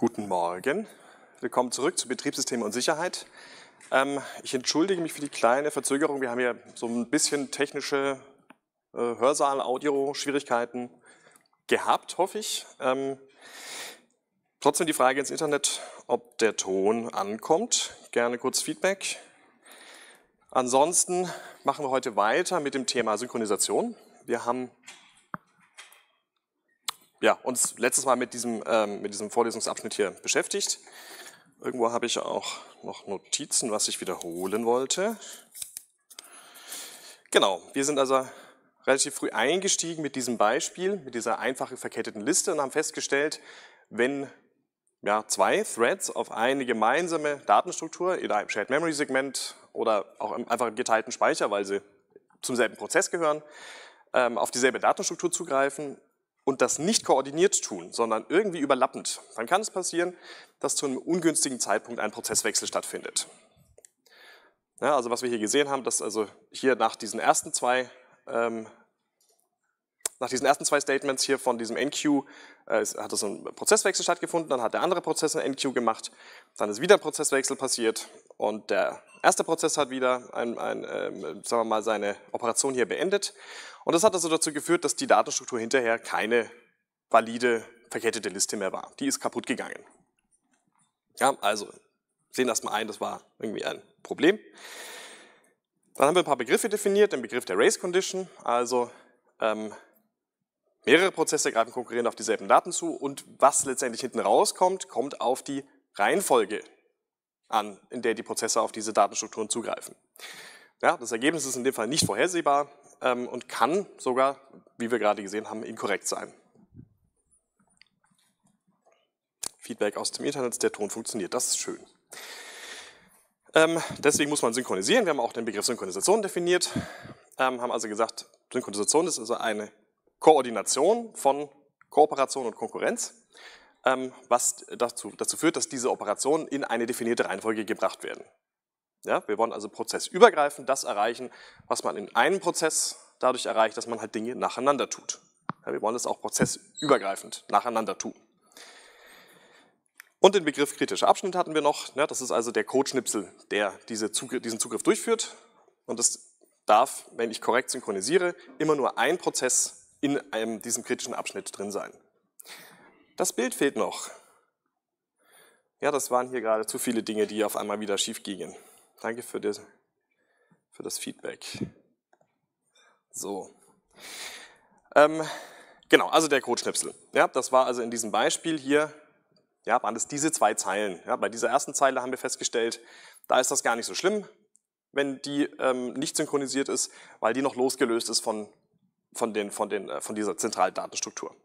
Guten Morgen. Willkommen zurück zu Betriebssysteme und Sicherheit. Ähm, ich entschuldige mich für die kleine Verzögerung. Wir haben hier so ein bisschen technische äh, Hörsaal-Audio-Schwierigkeiten gehabt, hoffe ich. Ähm, trotzdem die Frage ins Internet, ob der Ton ankommt. Gerne kurz Feedback. Ansonsten machen wir heute weiter mit dem Thema Synchronisation. Wir haben ja, uns letztes Mal mit diesem, ähm, mit diesem Vorlesungsabschnitt hier beschäftigt. Irgendwo habe ich auch noch Notizen, was ich wiederholen wollte. Genau, wir sind also relativ früh eingestiegen mit diesem Beispiel, mit dieser einfachen verketteten Liste und haben festgestellt, wenn ja, zwei Threads auf eine gemeinsame Datenstruktur in einem Shared Memory Segment oder auch einfach im geteilten Speicher, weil sie zum selben Prozess gehören, ähm, auf dieselbe Datenstruktur zugreifen, und das nicht koordiniert tun, sondern irgendwie überlappend, dann kann es passieren, dass zu einem ungünstigen Zeitpunkt ein Prozesswechsel stattfindet. Ja, also was wir hier gesehen haben, dass also hier nach diesen ersten zwei, ähm, nach diesen ersten zwei Statements hier von diesem NQ äh, hat es ein Prozesswechsel stattgefunden, dann hat der andere Prozess ein NQ gemacht, dann ist wieder ein Prozesswechsel passiert und der Erster Prozess hat wieder ein, ein, ähm, sagen wir mal, seine Operation hier beendet. Und das hat also dazu geführt, dass die Datenstruktur hinterher keine valide verkettete Liste mehr war. Die ist kaputt gegangen. Ja, also sehen erstmal ein, das war irgendwie ein Problem. Dann haben wir ein paar Begriffe definiert, den Begriff der Race Condition, also ähm, mehrere Prozesse greifen konkurrierend auf dieselben Daten zu und was letztendlich hinten rauskommt, kommt auf die Reihenfolge an, in der die Prozesse auf diese Datenstrukturen zugreifen. Ja, das Ergebnis ist in dem Fall nicht vorhersehbar ähm, und kann sogar, wie wir gerade gesehen haben, inkorrekt sein. Feedback aus dem Internet, der Ton funktioniert, das ist schön. Ähm, deswegen muss man synchronisieren. Wir haben auch den Begriff Synchronisation definiert, ähm, haben also gesagt, Synchronisation ist also eine Koordination von Kooperation und Konkurrenz. Ähm, was dazu, dazu führt, dass diese Operationen in eine definierte Reihenfolge gebracht werden. Ja, wir wollen also prozessübergreifend das erreichen, was man in einem Prozess dadurch erreicht, dass man halt Dinge nacheinander tut. Ja, wir wollen das auch prozessübergreifend nacheinander tun. Und den Begriff kritischer Abschnitt hatten wir noch. Ja, das ist also der Codeschnipsel, der diese Zugriff, diesen Zugriff durchführt. Und das darf, wenn ich korrekt synchronisiere, immer nur ein Prozess in einem, diesem kritischen Abschnitt drin sein. Das Bild fehlt noch. Ja, das waren hier gerade zu viele Dinge, die auf einmal wieder schief gingen. Danke für, die, für das Feedback. So. Ähm, genau, also der Codeschnipsel. Ja, das war also in diesem Beispiel hier, ja, waren es diese zwei Zeilen. Ja, bei dieser ersten Zeile haben wir festgestellt, da ist das gar nicht so schlimm, wenn die ähm, nicht synchronisiert ist, weil die noch losgelöst ist von, von, den, von, den, äh, von dieser zentralen Datenstruktur.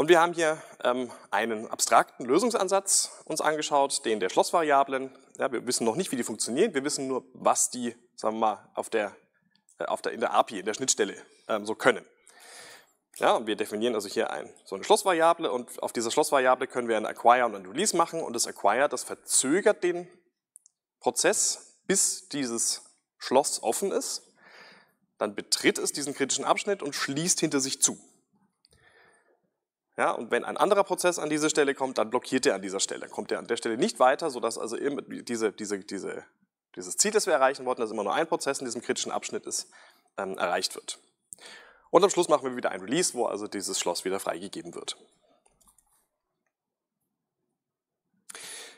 Und wir haben hier ähm, einen abstrakten Lösungsansatz uns angeschaut, den der Schlossvariablen. Ja, wir wissen noch nicht, wie die funktionieren, wir wissen nur, was die, sagen wir mal, auf der, äh, auf der, in der API, in der Schnittstelle ähm, so können. Ja, und wir definieren also hier ein, so eine Schlossvariable und auf dieser Schlossvariable können wir ein Acquire und ein Release machen und das Acquire, das verzögert den Prozess, bis dieses Schloss offen ist. Dann betritt es diesen kritischen Abschnitt und schließt hinter sich zu. Ja, und wenn ein anderer Prozess an diese Stelle kommt, dann blockiert er an dieser Stelle, Dann kommt er an der Stelle nicht weiter, sodass also diese, diese, diese, dieses Ziel, das wir erreichen wollten, dass immer nur ein Prozess in diesem kritischen Abschnitt ist, ähm, erreicht wird. Und am Schluss machen wir wieder ein Release, wo also dieses Schloss wieder freigegeben wird.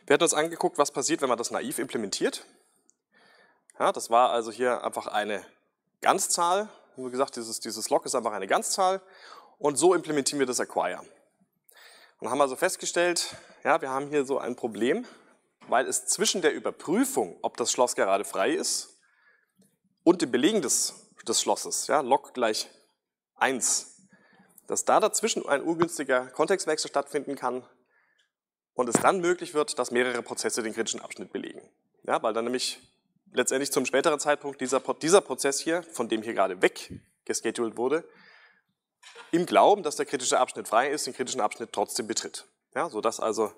Wir hatten uns angeguckt, was passiert, wenn man das naiv implementiert. Ja, das war also hier einfach eine Ganzzahl. Wie gesagt, dieses, dieses Log ist einfach eine Ganzzahl. Und so implementieren wir das Acquire. Und haben also festgestellt, ja, wir haben hier so ein Problem, weil es zwischen der Überprüfung, ob das Schloss gerade frei ist, und dem Belegen des, des Schlosses, ja, log gleich 1, dass da dazwischen ein ungünstiger Kontextwechsel stattfinden kann und es dann möglich wird, dass mehrere Prozesse den kritischen Abschnitt belegen. Ja, weil dann nämlich letztendlich zum späteren Zeitpunkt dieser, dieser Prozess hier, von dem hier gerade weggeschedult wurde, im Glauben, dass der kritische Abschnitt frei ist, den kritischen Abschnitt trotzdem betritt. Ja, sodass also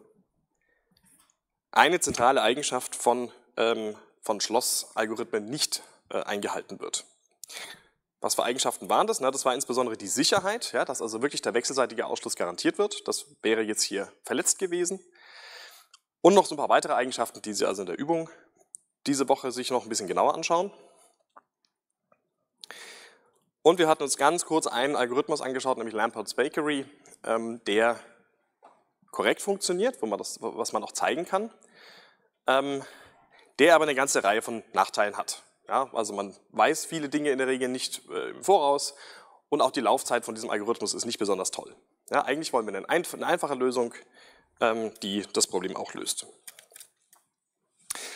eine zentrale Eigenschaft von, ähm, von Schlossalgorithmen nicht äh, eingehalten wird. Was für Eigenschaften waren das? Na, das war insbesondere die Sicherheit, ja, dass also wirklich der wechselseitige Ausschluss garantiert wird. Das wäre jetzt hier verletzt gewesen. Und noch so ein paar weitere Eigenschaften, die Sie also in der Übung diese Woche sich noch ein bisschen genauer anschauen. Und wir hatten uns ganz kurz einen Algorithmus angeschaut, nämlich Lampert's Bakery, ähm, der korrekt funktioniert, wo man das, was man auch zeigen kann, ähm, der aber eine ganze Reihe von Nachteilen hat. Ja, also man weiß viele Dinge in der Regel nicht äh, im Voraus und auch die Laufzeit von diesem Algorithmus ist nicht besonders toll. Ja, eigentlich wollen wir eine, einf eine einfache Lösung, ähm, die das Problem auch löst.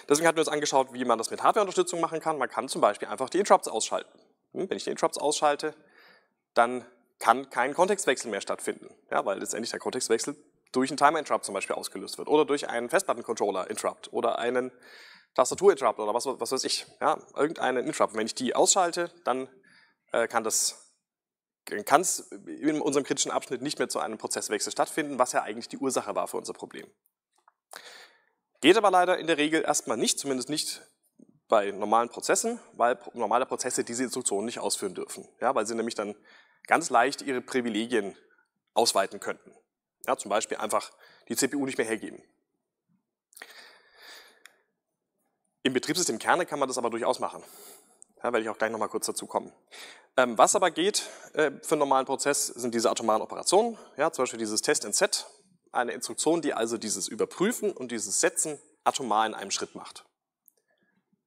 Deswegen hatten wir uns angeschaut, wie man das mit Hardwareunterstützung machen kann. Man kann zum Beispiel einfach die Interrupts ausschalten. Hm? Wenn ich die Interrupts ausschalte, dann kann kein Kontextwechsel mehr stattfinden, ja, weil letztendlich der Kontextwechsel durch einen Timer-Interrupt zum Beispiel ausgelöst wird oder durch einen Festplatten-Controller-Interrupt oder einen Tastatur-Interrupt oder was, was weiß ich, ja, irgendeinen Interrupt. Wenn ich die ausschalte, dann äh, kann das kann es in unserem kritischen Abschnitt nicht mehr zu einem Prozesswechsel stattfinden, was ja eigentlich die Ursache war für unser Problem. Geht aber leider in der Regel erstmal nicht, zumindest nicht bei normalen Prozessen, weil normale Prozesse diese Instruktionen nicht ausführen dürfen, ja, weil sie nämlich dann ganz leicht ihre Privilegien ausweiten könnten. Ja, zum Beispiel einfach die CPU nicht mehr hergeben. Im Betriebssystem Kerne kann man das aber durchaus machen. Da ja, werde ich auch gleich nochmal kurz dazu kommen. Ähm, was aber geht äh, für einen normalen Prozess, sind diese atomaren Operationen, ja, zum Beispiel dieses Test and Set, eine Instruktion, die also dieses Überprüfen und dieses Setzen atomar in einem Schritt macht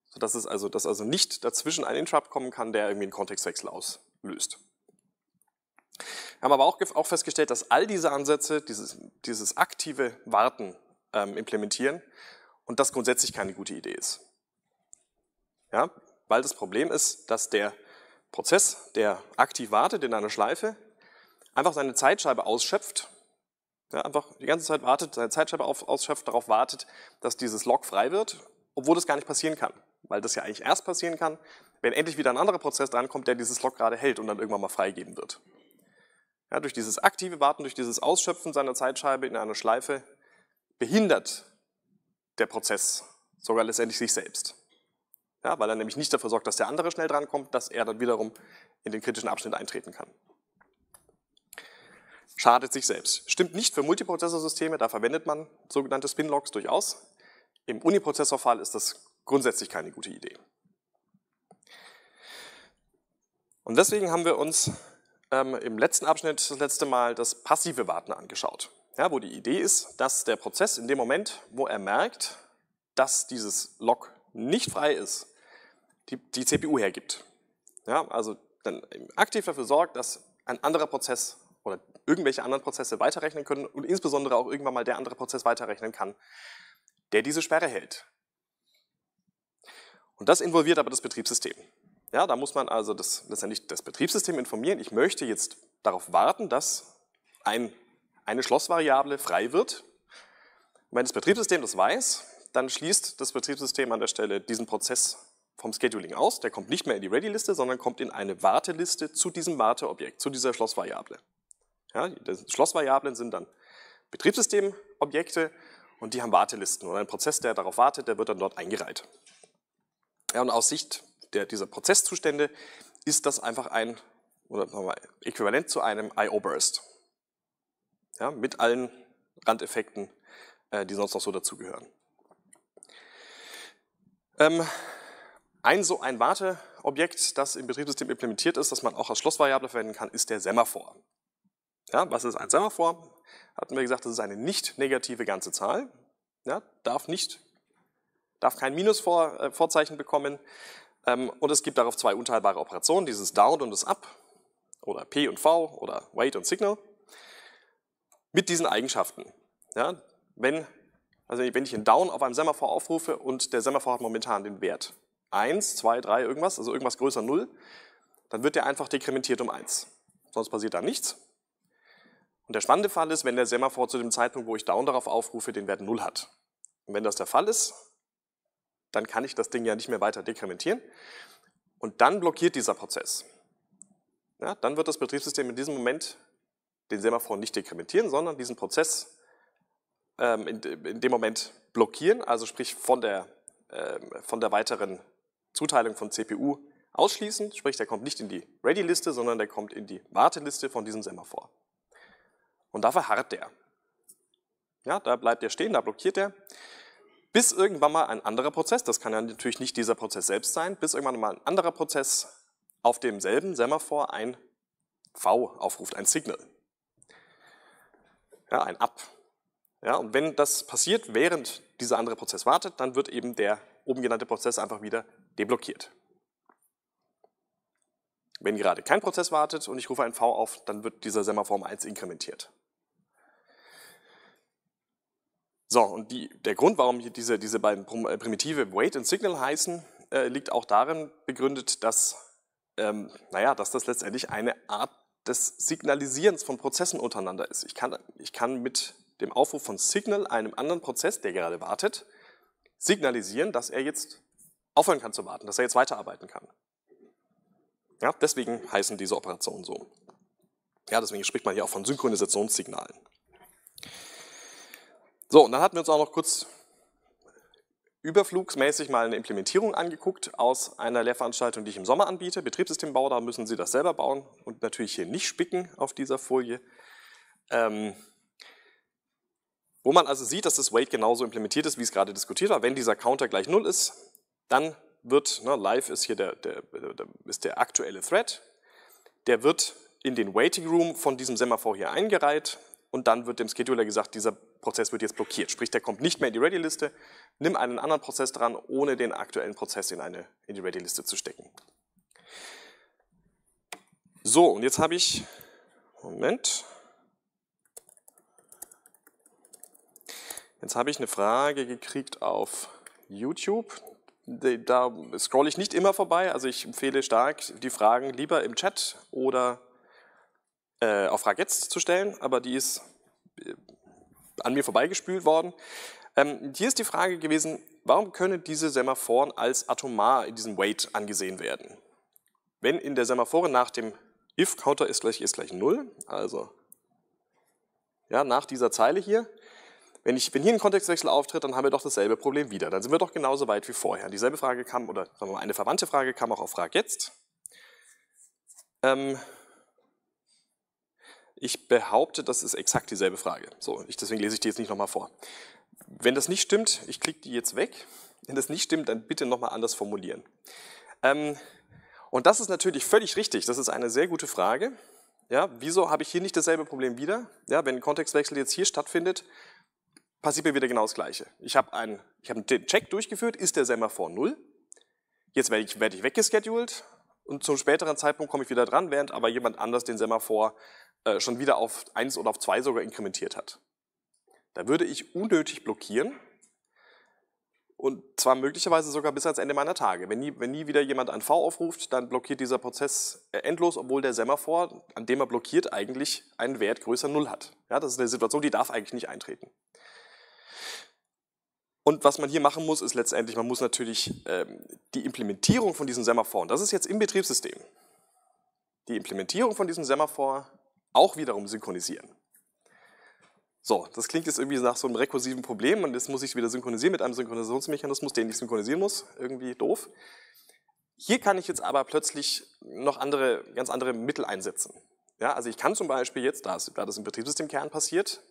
sodass es also, dass also nicht dazwischen ein Interrupt kommen kann, der irgendwie einen Kontextwechsel auslöst. Wir haben aber auch, auch festgestellt, dass all diese Ansätze dieses, dieses aktive Warten ähm, implementieren und das grundsätzlich keine gute Idee ist. Ja, weil das Problem ist, dass der Prozess, der aktiv wartet in einer Schleife, einfach seine Zeitscheibe ausschöpft, ja, einfach die ganze Zeit wartet, seine Zeitscheibe auf, ausschöpft, darauf wartet, dass dieses Log frei wird, obwohl das gar nicht passieren kann weil das ja eigentlich erst passieren kann, wenn endlich wieder ein anderer Prozess drankommt, der dieses Log gerade hält und dann irgendwann mal freigeben wird. Ja, durch dieses aktive Warten, durch dieses Ausschöpfen seiner Zeitscheibe in einer Schleife behindert der Prozess sogar letztendlich sich selbst. Ja, weil er nämlich nicht dafür sorgt, dass der andere schnell drankommt, dass er dann wiederum in den kritischen Abschnitt eintreten kann. Schadet sich selbst. Stimmt nicht für Multiprozessorsysteme, da verwendet man sogenannte Spin-Logs durchaus. Im Uniprozessorfall ist das grundsätzlich keine gute Idee. Und deswegen haben wir uns ähm, im letzten Abschnitt das letzte Mal das passive Warten angeschaut, ja, wo die Idee ist, dass der Prozess in dem Moment, wo er merkt, dass dieses Log nicht frei ist, die, die CPU hergibt. Ja, also dann aktiv dafür sorgt, dass ein anderer Prozess oder irgendwelche anderen Prozesse weiterrechnen können und insbesondere auch irgendwann mal der andere Prozess weiterrechnen kann, der diese Sperre hält. Und das involviert aber das Betriebssystem. Ja, da muss man also das, letztendlich das Betriebssystem informieren. Ich möchte jetzt darauf warten, dass ein, eine Schlossvariable frei wird. Und wenn das Betriebssystem das weiß, dann schließt das Betriebssystem an der Stelle diesen Prozess vom Scheduling aus. Der kommt nicht mehr in die Ready-Liste, sondern kommt in eine Warteliste zu diesem Warteobjekt, zu dieser Schlossvariable. Ja, Schlossvariablen sind dann Betriebssystemobjekte und die haben Wartelisten. Und ein Prozess, der darauf wartet, der wird dann dort eingereiht. Ja, und aus Sicht der, dieser Prozesszustände ist das einfach ein, oder nochmal, äquivalent zu einem IO-Burst. Ja, mit allen Randeffekten, äh, die sonst noch so dazugehören. Ähm, ein so ein Warteobjekt, das im Betriebssystem implementiert ist, das man auch als Schlossvariable verwenden kann, ist der Semaphor. Ja, was ist ein Semaphor? Hatten wir gesagt, das ist eine nicht negative ganze Zahl. Ja, darf nicht darf kein Minusvorzeichen äh, bekommen. Ähm, und es gibt darauf zwei unteilbare Operationen, dieses Down und das Up oder P und V oder Weight und Signal mit diesen Eigenschaften. Ja, wenn, also wenn ich einen Down auf einem Semaphore aufrufe und der Semaphore hat momentan den Wert 1, 2, 3, irgendwas, also irgendwas größer 0, dann wird der einfach dekrementiert um 1. Sonst passiert da nichts. Und der spannende Fall ist, wenn der Semaphore zu dem Zeitpunkt, wo ich Down darauf aufrufe, den Wert 0 hat. Und wenn das der Fall ist, dann kann ich das Ding ja nicht mehr weiter dekrementieren. Und dann blockiert dieser Prozess. Ja, dann wird das Betriebssystem in diesem Moment den Semaphor nicht dekrementieren, sondern diesen Prozess ähm, in, in, dem Moment blockieren, also sprich von der, äh, von der weiteren Zuteilung von CPU ausschließen, sprich der kommt nicht in die Ready-Liste, sondern der kommt in die Warteliste von diesem Semaphor. Und da verharrt der. Ja, da bleibt er stehen, da blockiert er bis irgendwann mal ein anderer Prozess, das kann ja natürlich nicht dieser Prozess selbst sein, bis irgendwann mal ein anderer Prozess auf demselben Semaphore ein V aufruft, ein Signal. Ja, ein Up. Ja, und wenn das passiert, während dieser andere Prozess wartet, dann wird eben der oben genannte Prozess einfach wieder deblockiert. Wenn gerade kein Prozess wartet und ich rufe ein V auf, dann wird dieser Semaphore um 1 inkrementiert. So, und die, der Grund, warum hier diese, diese beiden äh, Primitive Wait und Signal heißen, äh, liegt auch darin begründet, dass, ähm, naja, dass das letztendlich eine Art des Signalisierens von Prozessen untereinander ist. Ich kann, ich kann mit dem Aufruf von Signal einem anderen Prozess, der gerade wartet, signalisieren, dass er jetzt aufhören kann zu warten, dass er jetzt weiterarbeiten kann. Ja, deswegen heißen diese Operationen so. Ja, deswegen spricht man hier auch von Synchronisationssignalen. So, und dann hatten wir uns auch noch kurz überflugsmäßig mal eine Implementierung angeguckt aus einer Lehrveranstaltung, die ich im Sommer anbiete. Betriebssystembau, da müssen Sie das selber bauen und natürlich hier nicht spicken auf dieser Folie. Ähm, wo man also sieht, dass das Wait genauso implementiert ist, wie es gerade diskutiert war. Wenn dieser Counter gleich 0 ist, dann wird, ne, live ist hier der, der, der, ist der aktuelle Thread, der wird in den Waiting Room von diesem Semaphore hier eingereiht und dann wird dem Scheduler gesagt, dieser Prozess wird jetzt blockiert. Sprich, der kommt nicht mehr in die Ready-Liste, nimm einen anderen Prozess dran, ohne den aktuellen Prozess in, eine, in die Ready-Liste zu stecken. So, und jetzt habe ich, Moment, jetzt habe ich eine Frage gekriegt auf YouTube. Da scrolle ich nicht immer vorbei, also ich empfehle stark die Fragen lieber im Chat oder äh, auf Frag jetzt zu stellen, aber die ist äh, an mir vorbeigespült worden. Ähm, hier ist die Frage gewesen, warum können diese Semaphoren als atomar in diesem Weight angesehen werden? Wenn in der Semaphore nach dem if-Counter ist gleich ist gleich 0, also ja, nach dieser Zeile hier, wenn, ich, wenn hier ein Kontextwechsel auftritt, dann haben wir doch dasselbe Problem wieder. Dann sind wir doch genauso weit wie vorher. Dieselbe Frage kam, oder sagen wir mal, eine verwandte Frage kam auch auf Frag jetzt. Ähm, ich behaupte, das ist exakt dieselbe Frage. So, ich, deswegen lese ich die jetzt nicht nochmal vor. Wenn das nicht stimmt, ich klicke die jetzt weg. Wenn das nicht stimmt, dann bitte nochmal anders formulieren. Ähm, und das ist natürlich völlig richtig. Das ist eine sehr gute Frage. Ja, wieso habe ich hier nicht dasselbe Problem wieder? Ja, wenn ein Kontextwechsel jetzt hier stattfindet, passiert mir wieder genau das Gleiche. Ich habe einen, ich hab einen Check durchgeführt, ist der Semaphor 0? Jetzt werde ich, werd ich weggescheduled, und zum späteren Zeitpunkt komme ich wieder dran, während aber jemand anders den Semaphor äh, schon wieder auf 1 oder auf 2 sogar inkrementiert hat. Da würde ich unnötig blockieren und zwar möglicherweise sogar bis ans Ende meiner Tage. Wenn nie, wenn nie wieder jemand ein V aufruft, dann blockiert dieser Prozess äh, endlos, obwohl der Semaphor, an dem er blockiert, eigentlich einen Wert größer 0 hat. Ja, das ist eine Situation, die darf eigentlich nicht eintreten. Und was man hier machen muss, ist letztendlich, man muss natürlich ähm, die Implementierung von diesen und das ist jetzt im Betriebssystem, die Implementierung von diesem Semaphore auch wiederum synchronisieren. So, das klingt jetzt irgendwie nach so einem rekursiven Problem und jetzt muss ich wieder synchronisieren mit einem Synchronisationsmechanismus, den ich synchronisieren muss. Irgendwie doof. Hier kann ich jetzt aber plötzlich noch andere, ganz andere Mittel einsetzen. Ja, also ich kann zum Beispiel jetzt, da, das im Betriebssystemkern passiert,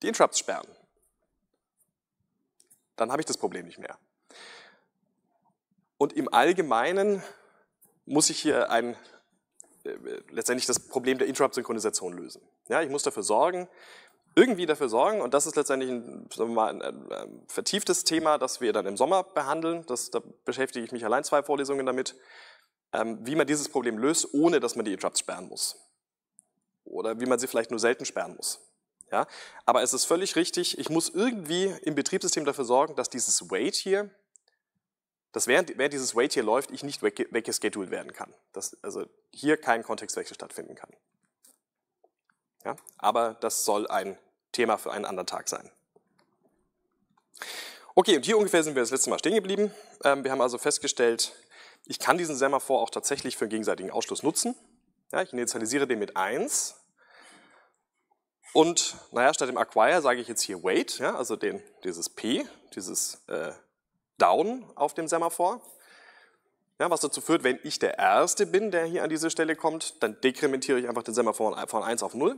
die Interrupts sperren. Dann habe ich das Problem nicht mehr. Und im Allgemeinen muss ich hier ein, äh, letztendlich das Problem der Interrupt-Synchronisation lösen. Ja, ich muss dafür sorgen, irgendwie dafür sorgen, und das ist letztendlich ein, mal, ein, ein vertieftes Thema, das wir dann im Sommer behandeln. Das, da beschäftige ich mich allein zwei Vorlesungen damit, ähm, wie man dieses Problem löst, ohne dass man die Interrupts sperren muss. Oder wie man sie vielleicht nur selten sperren muss. Ja? Aber es ist völlig richtig, ich muss irgendwie im Betriebssystem dafür sorgen, dass dieses Wait hier, dass während, während dieses Wait hier läuft, ich nicht weggescheduled werden kann. Dass also hier kein Kontextwechsel stattfinden kann. Ja? Aber das soll ein Thema für einen anderen Tag sein. Okay, und hier ungefähr sind wir das letzte Mal stehen geblieben. Ähm, wir haben also festgestellt, ich kann diesen Semaphore auch tatsächlich für einen gegenseitigen Ausschluss nutzen. Ja, ich initialisiere den mit 1 und naja, statt dem Acquire sage ich jetzt hier Wait, ja, also den, dieses P, dieses äh, Down auf dem Semaphor. Ja, was dazu führt, wenn ich der Erste bin, der hier an diese Stelle kommt, dann dekrementiere ich einfach den Semaphor von 1 auf 0,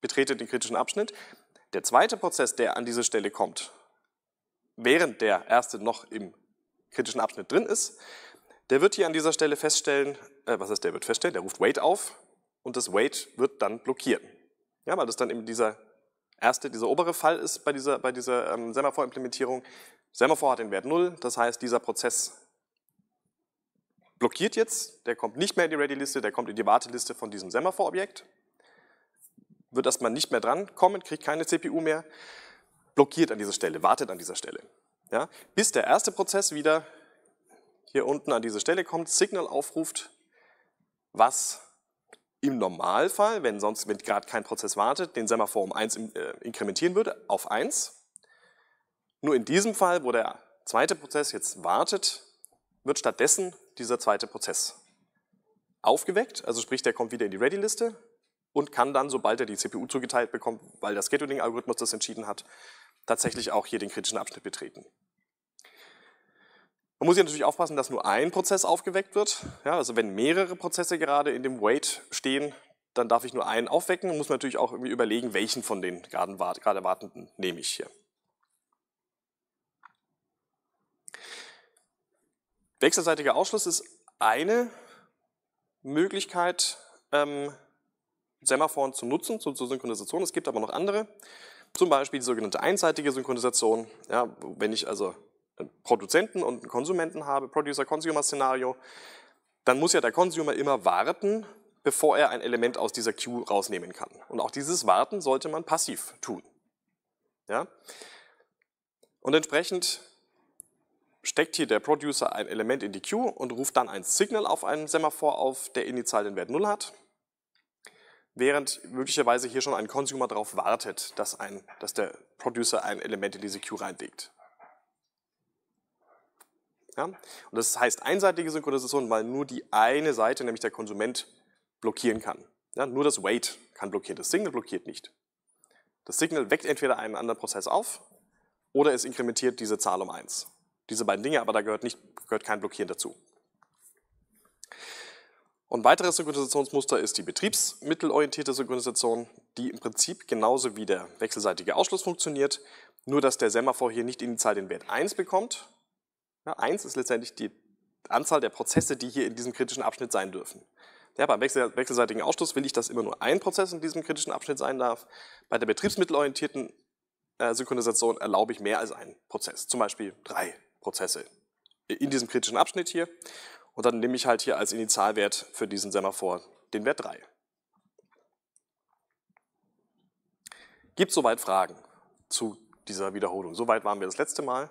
betrete den kritischen Abschnitt. Der zweite Prozess, der an diese Stelle kommt, während der erste noch im kritischen Abschnitt drin ist, der wird hier an dieser Stelle feststellen, äh, was heißt, der wird feststellen, der ruft Wait auf und das Wait wird dann blockieren. Ja, weil das dann eben dieser erste, dieser obere Fall ist bei dieser, bei dieser ähm, Semaphore-Implementierung. Semaphore hat den Wert 0, das heißt, dieser Prozess blockiert jetzt, der kommt nicht mehr in die Ready-Liste, der kommt in die Warteliste von diesem Semaphore-Objekt, wird erstmal nicht mehr dran kommen, kriegt keine CPU mehr, blockiert an dieser Stelle, wartet an dieser Stelle. Ja, bis der erste Prozess wieder hier unten an diese Stelle kommt, Signal aufruft, was im Normalfall, wenn sonst, wenn gerade kein Prozess wartet, den Semaphore um 1 äh, inkrementieren würde auf 1. Nur in diesem Fall, wo der zweite Prozess jetzt wartet, wird stattdessen dieser zweite Prozess aufgeweckt, also sprich, der kommt wieder in die Ready-Liste und kann dann, sobald er die CPU zugeteilt bekommt, weil der Scheduling-Algorithmus das entschieden hat, tatsächlich auch hier den kritischen Abschnitt betreten. Man muss hier natürlich aufpassen, dass nur ein Prozess aufgeweckt wird. Ja, also wenn mehrere Prozesse gerade in dem Wait stehen, dann darf ich nur einen aufwecken und muss natürlich auch irgendwie überlegen, welchen von den gerade Wartenden nehme ich hier. Wechselseitiger Ausschluss ist eine Möglichkeit, ähm, Semaphoren zu nutzen, zur, zur Synchronisation. Es gibt aber noch andere, zum Beispiel die sogenannte einseitige Synchronisation. Ja, wenn ich also Produzenten und einen Konsumenten habe, Producer-Consumer-Szenario, dann muss ja der Consumer immer warten, bevor er ein Element aus dieser Queue rausnehmen kann. Und auch dieses Warten sollte man passiv tun. Ja? Und entsprechend steckt hier der Producer ein Element in die Queue und ruft dann ein Signal auf einen Semaphore auf, der initial den Wert 0 hat, während möglicherweise hier schon ein Consumer darauf wartet, dass, ein, dass der Producer ein Element in diese Queue reinlegt. Ja? Und das heißt einseitige Synchronisation, weil nur die eine Seite, nämlich der Konsument, blockieren kann. Ja? Nur das Wait kann blockieren, das Signal blockiert nicht. Das Signal weckt entweder einen anderen Prozess auf oder es inkrementiert diese Zahl um 1. Diese beiden Dinge, aber da gehört, nicht, gehört kein Blockieren dazu. Und weiteres Synchronisationsmuster ist die betriebsmittelorientierte Synchronisation, die im Prinzip genauso wie der wechselseitige Ausschluss funktioniert, nur dass der Semaphore hier nicht in die Zahl den Wert 1 bekommt, ja, eins ist letztendlich die Anzahl der Prozesse, die hier in diesem kritischen Abschnitt sein dürfen. Ja, beim wechselseitigen Ausschluss will ich, dass immer nur ein Prozess in diesem kritischen Abschnitt sein darf. Bei der betriebsmittelorientierten äh, Synchronisation erlaube ich mehr als einen Prozess, zum Beispiel drei Prozesse in diesem kritischen Abschnitt hier. Und dann nehme ich halt hier als Initialwert für diesen Semaphor den Wert 3. Gibt es soweit Fragen zu dieser Wiederholung? Soweit waren wir das letzte Mal.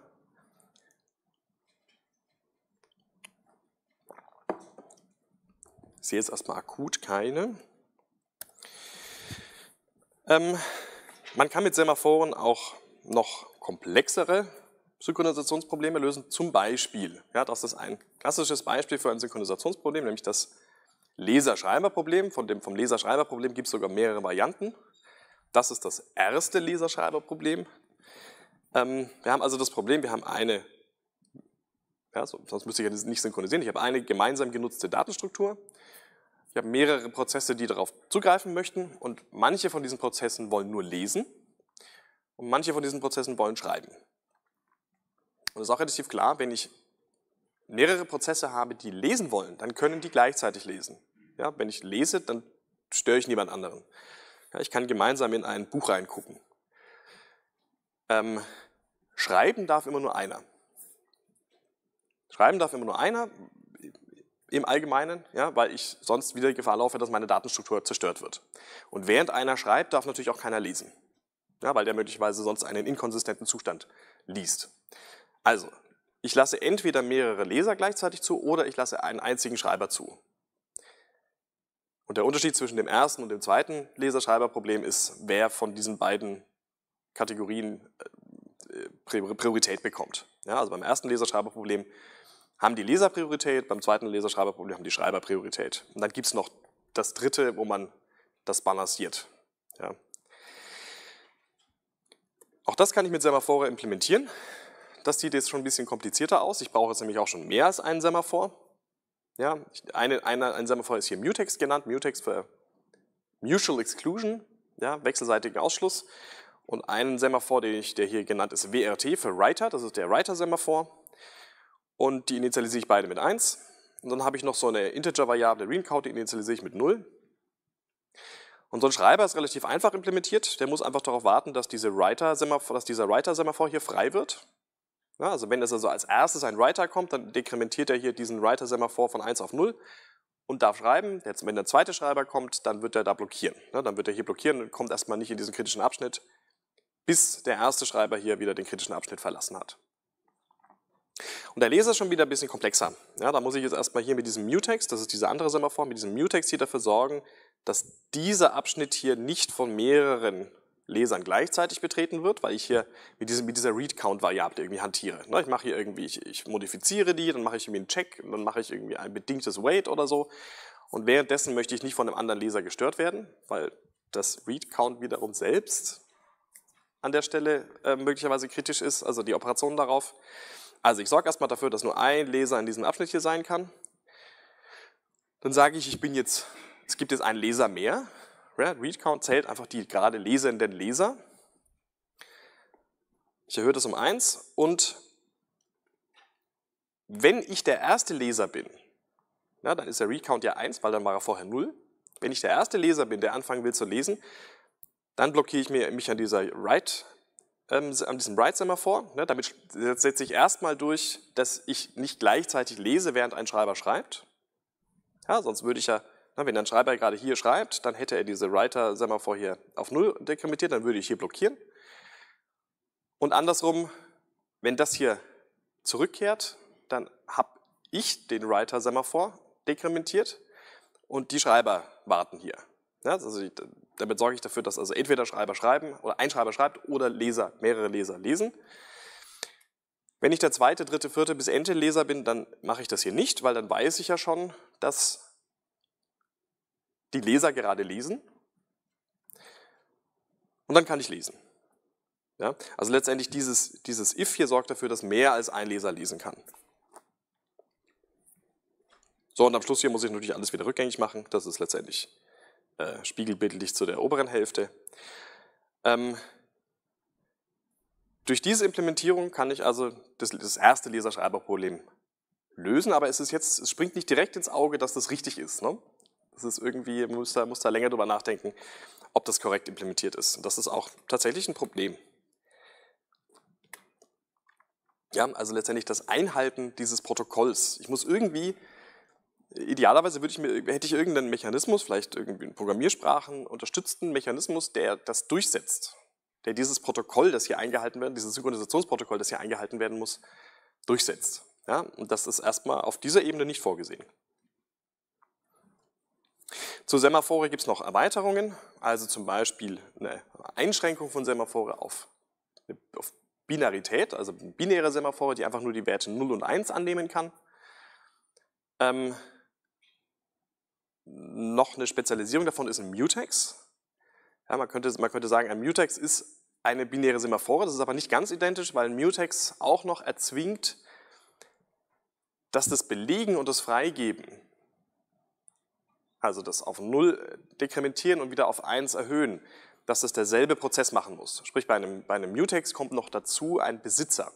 Ich sehe jetzt erstmal akut keine. Ähm, man kann mit Semaphoren auch noch komplexere Synchronisationsprobleme lösen, zum Beispiel, ja, das ist ein klassisches Beispiel für ein Synchronisationsproblem, nämlich das Leserschreiberproblem. Von dem, vom Leserschreiberproblem gibt es sogar mehrere Varianten. Das ist das erste Leserschreiberproblem. Ähm, wir haben also das Problem, wir haben eine ja, so, sonst müsste ich ja nicht synchronisieren. Ich habe eine gemeinsam genutzte Datenstruktur. Ich habe mehrere Prozesse, die darauf zugreifen möchten und manche von diesen Prozessen wollen nur lesen und manche von diesen Prozessen wollen schreiben. Und das ist auch relativ klar, wenn ich mehrere Prozesse habe, die lesen wollen, dann können die gleichzeitig lesen. Ja, wenn ich lese, dann störe ich niemand anderen. Ja, ich kann gemeinsam in ein Buch reingucken. Ähm, schreiben darf immer nur einer. Schreiben darf immer nur einer im Allgemeinen, ja, weil ich sonst wieder Gefahr laufe, dass meine Datenstruktur zerstört wird. Und während einer schreibt, darf natürlich auch keiner lesen, ja, weil der möglicherweise sonst einen inkonsistenten Zustand liest. Also, ich lasse entweder mehrere Leser gleichzeitig zu oder ich lasse einen einzigen Schreiber zu. Und der Unterschied zwischen dem ersten und dem zweiten Leserschreiberproblem ist, wer von diesen beiden Kategorien äh, Priorität bekommt. Ja, also beim ersten Leserschreiberproblem haben die Leser Priorität, beim zweiten Leserschreiberproblem haben die Schreiber Priorität. Und dann gibt es noch das dritte, wo man das balanciert. Ja. Auch das kann ich mit Semaphore implementieren. Das sieht jetzt schon ein bisschen komplizierter aus. Ich brauche jetzt nämlich auch schon mehr als einen Semaphore. Ja, eine, eine, ein Semaphore ist hier Mutex genannt. Mutex für Mutual Exclusion, ja, wechselseitigen Ausschluss. Und einen Semaphor, der hier genannt ist, WRT für Writer, das ist der writer semaphore und die initialisiere ich beide mit 1. Und dann habe ich noch so eine Integer-Variable ReamCount, die initialisiere ich mit 0. Und so ein Schreiber ist relativ einfach implementiert. Der muss einfach darauf warten, dass, diese Writer dass dieser writer semaphore hier frei wird. Ja, also wenn es also als erstes ein Writer kommt, dann dekrementiert er hier diesen writer semaphore von 1 auf 0 und darf schreiben. Jetzt, wenn der zweite Schreiber kommt, dann wird er da blockieren. Ja, dann wird er hier blockieren und kommt erstmal nicht in diesen kritischen Abschnitt, bis der erste Schreiber hier wieder den kritischen Abschnitt verlassen hat. Und der Leser ist schon wieder ein bisschen komplexer. Ja, da muss ich jetzt erstmal hier mit diesem Mutex, das ist diese andere Semmerform, mit diesem Mutex hier dafür sorgen, dass dieser Abschnitt hier nicht von mehreren Lesern gleichzeitig betreten wird, weil ich hier mit, diesem, mit dieser Read-Count-Variable irgendwie hantiere. Ne, ich mache hier irgendwie, ich, ich, modifiziere die, dann mache ich irgendwie einen Check, dann mache ich irgendwie ein bedingtes Wait oder so. Und währenddessen möchte ich nicht von einem anderen Leser gestört werden, weil das Read-Count wiederum selbst an der Stelle äh, möglicherweise kritisch ist, also die Operation darauf. Also ich sorge erstmal dafür, dass nur ein Leser in diesem Abschnitt hier sein kann. Dann sage ich, ich bin jetzt, es gibt jetzt einen Leser mehr. Read Count zählt einfach die gerade lesenden Leser. Ich erhöhe das um 1 und wenn ich der erste Leser bin, na, dann ist der Read ja 1, weil dann war er vorher 0. Wenn ich der erste Leser bin, der anfangen will zu lesen, dann blockiere ich mich an dieser Write ähm, an diesem Write-Summer vor. Ne, damit setze ich erstmal durch, dass ich nicht gleichzeitig lese, während ein Schreiber schreibt. Ja, sonst würde ich ja, wenn ein Schreiber gerade hier schreibt, dann hätte er diese Writer-Summer vor hier auf null dekrementiert, dann würde ich hier blockieren. Und andersrum, wenn das hier zurückkehrt, dann habe ich den writer Semaphore dekrementiert und die Schreiber warten hier. Ja, also ich, damit sorge ich dafür, dass also entweder Schreiber schreiben oder ein Schreiber schreibt oder Leser, mehrere Leser lesen. Wenn ich der zweite, dritte, vierte bis Ende Leser bin, dann mache ich das hier nicht, weil dann weiß ich ja schon, dass die Leser gerade lesen. Und dann kann ich lesen. Ja, also letztendlich dieses, dieses if hier sorgt dafür, dass mehr als ein Leser lesen kann. So, und am Schluss hier muss ich natürlich alles wieder rückgängig machen. Das ist letztendlich äh, spiegelbildlich zu der oberen Hälfte. Ähm, durch diese Implementierung kann ich also das, das erste Leserschreiberproblem lösen, aber es, ist jetzt, es springt nicht direkt ins Auge, dass das richtig ist. Ne? Das ist irgendwie, man muss da, muss da länger drüber nachdenken, ob das korrekt implementiert ist. Und das ist auch tatsächlich ein Problem. Ja, also letztendlich das Einhalten dieses Protokolls. Ich muss irgendwie idealerweise ich mir, hätte ich irgendeinen Mechanismus, vielleicht irgendwie einen Programmiersprachen unterstützten Mechanismus, der das durchsetzt, der dieses Protokoll, das hier eingehalten werden, dieses Synchronisationsprotokoll, das hier eingehalten werden muss, durchsetzt. Ja, und das ist erstmal auf dieser Ebene nicht vorgesehen. Zu Semaphore gibt es noch Erweiterungen, also zum Beispiel eine Einschränkung von Semaphore auf, auf Binarität, also binäre Semaphore, die einfach nur die Werte 0 und 1 annehmen kann. Ähm, noch eine Spezialisierung davon ist ein Mutex. Ja, man, könnte, man könnte sagen, ein Mutex ist eine binäre Semaphore, das ist aber nicht ganz identisch, weil ein Mutex auch noch erzwingt, dass das Belegen und das Freigeben, also das auf 0 dekrementieren und wieder auf 1 erhöhen, dass das derselbe Prozess machen muss. Sprich, bei einem, bei einem Mutex kommt noch dazu ein Besitzer.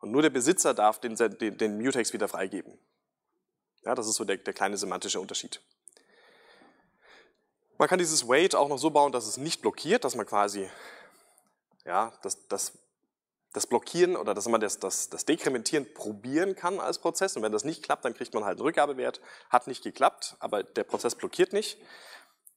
Und nur der Besitzer darf den, den, den Mutex wieder freigeben. Ja, das ist so der, der kleine semantische Unterschied. Man kann dieses Wait auch noch so bauen, dass es nicht blockiert, dass man quasi ja, das, das, das Blockieren oder dass man das, das, das Dekrementieren probieren kann als Prozess. Und wenn das nicht klappt, dann kriegt man halt einen Rückgabewert. Hat nicht geklappt, aber der Prozess blockiert nicht.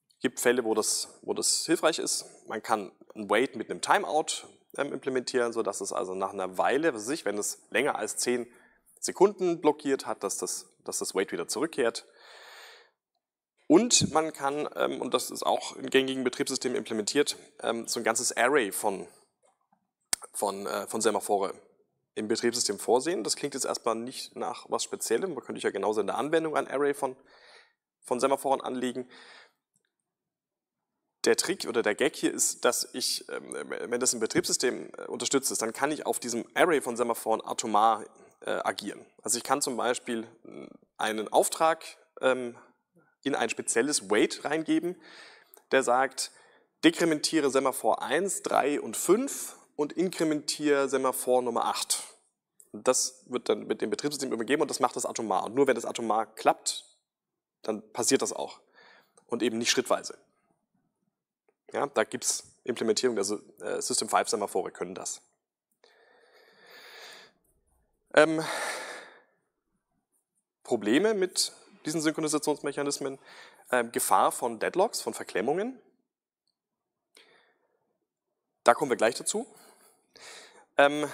Es Gibt Fälle, wo das, wo das hilfreich ist. Man kann ein Wait mit einem Timeout ähm, implementieren, sodass es also nach einer Weile, was weiß ich, wenn es länger als 10 Sekunden blockiert hat, dass das, dass das Wait wieder zurückkehrt. Und man kann, ähm, und das ist auch in gängigen Betriebssystemen implementiert, ähm, so ein ganzes Array von, von, äh, von Semaphore im Betriebssystem vorsehen. Das klingt jetzt erstmal nicht nach was Speziellem. Man könnte ich ja genauso in der Anwendung ein Array von, von Semaphoren anlegen. Der Trick oder der Gag hier ist, dass ich, ähm, wenn das im Betriebssystem äh, unterstützt ist, dann kann ich auf diesem Array von Semaphoren atomar äh, agieren. Also ich kann zum Beispiel äh, einen Auftrag ähm, in ein spezielles Wait reingeben, der sagt, dekrementiere Semaphore 1, 3 und 5 und inkrementiere Semaphore Nummer 8. Das wird dann mit dem Betriebssystem übergeben und das macht das atomar. Und nur wenn das atomar klappt, dann passiert das auch. Und eben nicht schrittweise. Ja, da gibt es Implementierung, also äh, System 5 Semaphore können das ähm, Probleme mit diesen Synchronisationsmechanismen, ähm, Gefahr von Deadlocks, von Verklemmungen. Da kommen wir gleich dazu. Ähm,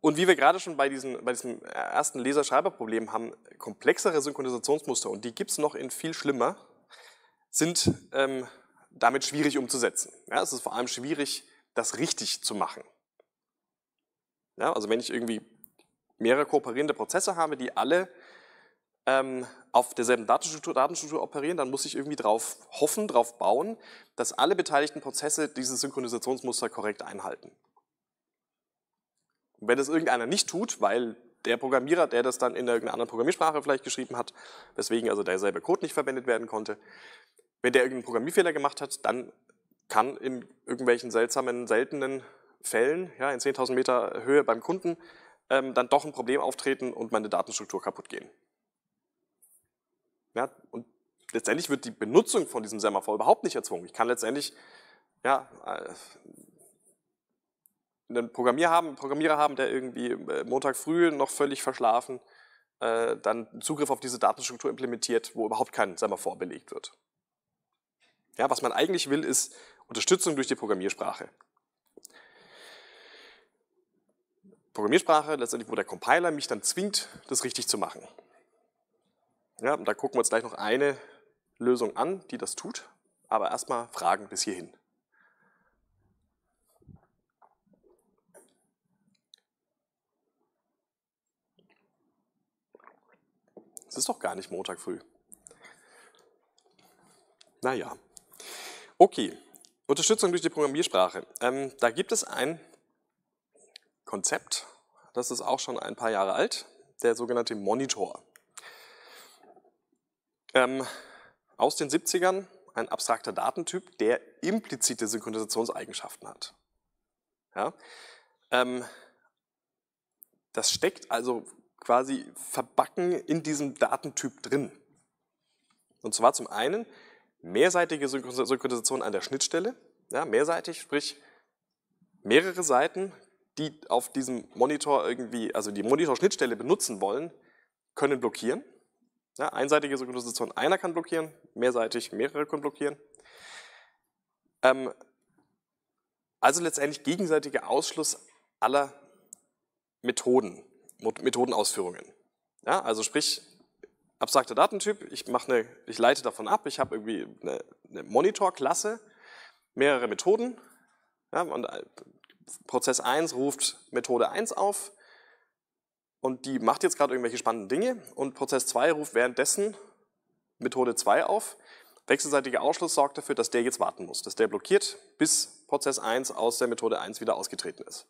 und wie wir gerade schon bei, diesen, bei diesem ersten Leserschreiberproblem haben, komplexere Synchronisationsmuster, und die gibt es noch in viel schlimmer, sind ähm, damit schwierig umzusetzen. Ja, es ist vor allem schwierig, das richtig zu machen. Ja, also wenn ich irgendwie mehrere kooperierende Prozesse habe, die alle ähm, auf derselben Datenstruktur, Datenstruktur, operieren, dann muss ich irgendwie darauf hoffen, darauf bauen, dass alle beteiligten Prozesse dieses Synchronisationsmuster korrekt einhalten. Und wenn das irgendeiner nicht tut, weil der Programmierer, der das dann in irgendeiner anderen Programmiersprache vielleicht geschrieben hat, weswegen also derselbe Code nicht verwendet werden konnte, wenn der irgendeinen Programmierfehler gemacht hat, dann kann in irgendwelchen seltsamen, seltenen Fällen, ja, in 10.000 Meter Höhe beim Kunden, ähm, dann doch ein Problem auftreten und meine Datenstruktur kaputt gehen. Ja, und letztendlich wird die Benutzung von diesem Semaphore überhaupt nicht erzwungen. Ich kann letztendlich ja, äh, einen Programmier haben, Programmierer haben, der irgendwie äh, Montag früh noch völlig verschlafen äh, dann Zugriff auf diese Datenstruktur implementiert, wo überhaupt kein Semaphore belegt wird. Ja, was man eigentlich will, ist Unterstützung durch die Programmiersprache. Programmiersprache, letztendlich, wo der Compiler mich dann zwingt, das richtig zu machen. Ja, und da gucken wir uns gleich noch eine Lösung an, die das tut, aber erstmal Fragen bis hierhin. Es ist doch gar nicht Montag früh. Naja. Okay, Unterstützung durch die Programmiersprache. Ähm, da gibt es ein Konzept, das ist auch schon ein paar Jahre alt, der sogenannte Monitor. Ähm, aus den 70ern ein abstrakter Datentyp, der implizite Synchronisationseigenschaften hat. Ja? Ähm, das steckt also quasi verbacken in diesem Datentyp drin. Und zwar zum einen mehrseitige Synchronisation an der Schnittstelle, ja, mehrseitig, sprich mehrere Seiten die auf diesem Monitor irgendwie, also die Monitorschnittstelle benutzen wollen, können blockieren. Ja, einseitige Synchronisation einer kann blockieren, mehrseitig mehrere können blockieren. Ähm, also letztendlich gegenseitiger Ausschluss aller Methoden, Methodenausführungen. Ja, also sprich, abstrakter Datentyp, ich, mache eine, ich leite davon ab, ich habe irgendwie eine, eine Monitor-Klasse, mehrere Methoden, ja, und äh, Prozess 1 ruft Methode 1 auf und die macht jetzt gerade irgendwelche spannenden Dinge und Prozess 2 ruft währenddessen Methode 2 auf. Wechselseitiger Ausschluss sorgt dafür, dass der jetzt warten muss, dass der blockiert, bis Prozess 1 aus der Methode 1 wieder ausgetreten ist.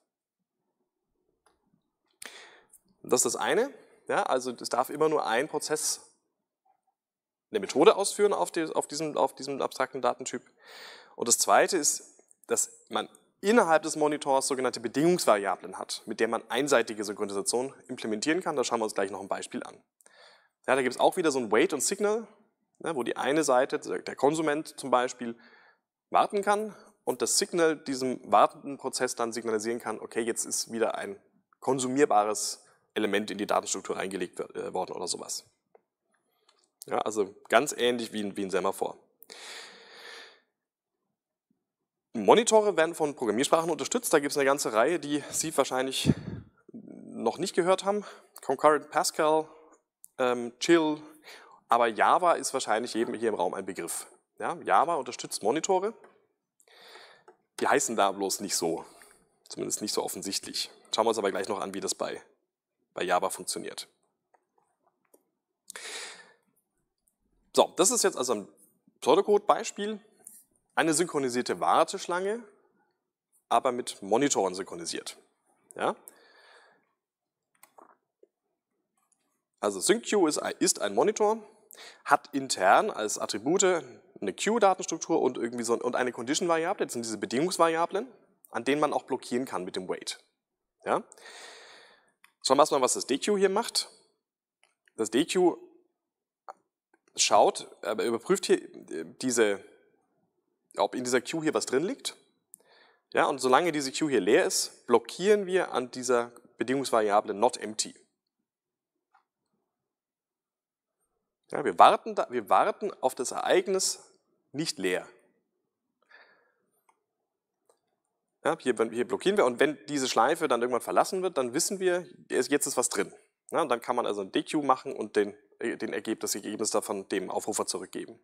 Das ist das eine. Ja, also es darf immer nur ein Prozess eine Methode ausführen auf, die, auf, diesem, auf diesem abstrakten Datentyp. Und das zweite ist, dass man innerhalb des Monitors sogenannte Bedingungsvariablen hat, mit der man einseitige Synchronisation implementieren kann. Da schauen wir uns gleich noch ein Beispiel an. Ja, da gibt es auch wieder so ein Wait und Signal, ne, wo die eine Seite, der Konsument zum Beispiel, warten kann und das Signal diesem wartenden Prozess dann signalisieren kann, okay, jetzt ist wieder ein konsumierbares Element in die Datenstruktur reingelegt äh, worden oder sowas. Ja, also ganz ähnlich wie ein, wie ein Semaphor. Monitore werden von Programmiersprachen unterstützt. Da gibt es eine ganze Reihe, die Sie wahrscheinlich noch nicht gehört haben. Concurrent Pascal, ähm, Chill, aber Java ist wahrscheinlich jedem hier im Raum ein Begriff. Ja, Java unterstützt Monitore. Die heißen da bloß nicht so, zumindest nicht so offensichtlich. Schauen wir uns aber gleich noch an, wie das bei, bei Java funktioniert. So, das ist jetzt also ein Pseudocode-Beispiel eine synchronisierte Warteschlange, aber mit Monitoren synchronisiert. Ja? Also SyncQ ist, ist ein Monitor, hat intern als Attribute eine Queue-Datenstruktur und, so, und eine Condition-Variable, das sind diese Bedingungsvariablen, an denen man auch blockieren kann mit dem Wait. Ja? Schauen wir erstmal, was das DQ hier macht. Das DQ schaut, überprüft hier äh, diese ob in dieser Queue hier was drin liegt. Ja, und solange diese Queue hier leer ist, blockieren wir an dieser Bedingungsvariable not empty. Ja, wir, warten da, wir warten auf das Ereignis nicht leer. Ja, hier, hier, blockieren wir und wenn diese Schleife dann irgendwann verlassen wird, dann wissen wir, jetzt ist was drin. Ja, und dann kann man also ein DQ machen und den, äh, den Ergebnis, das Ergebnis davon dem Aufrufer zurückgeben.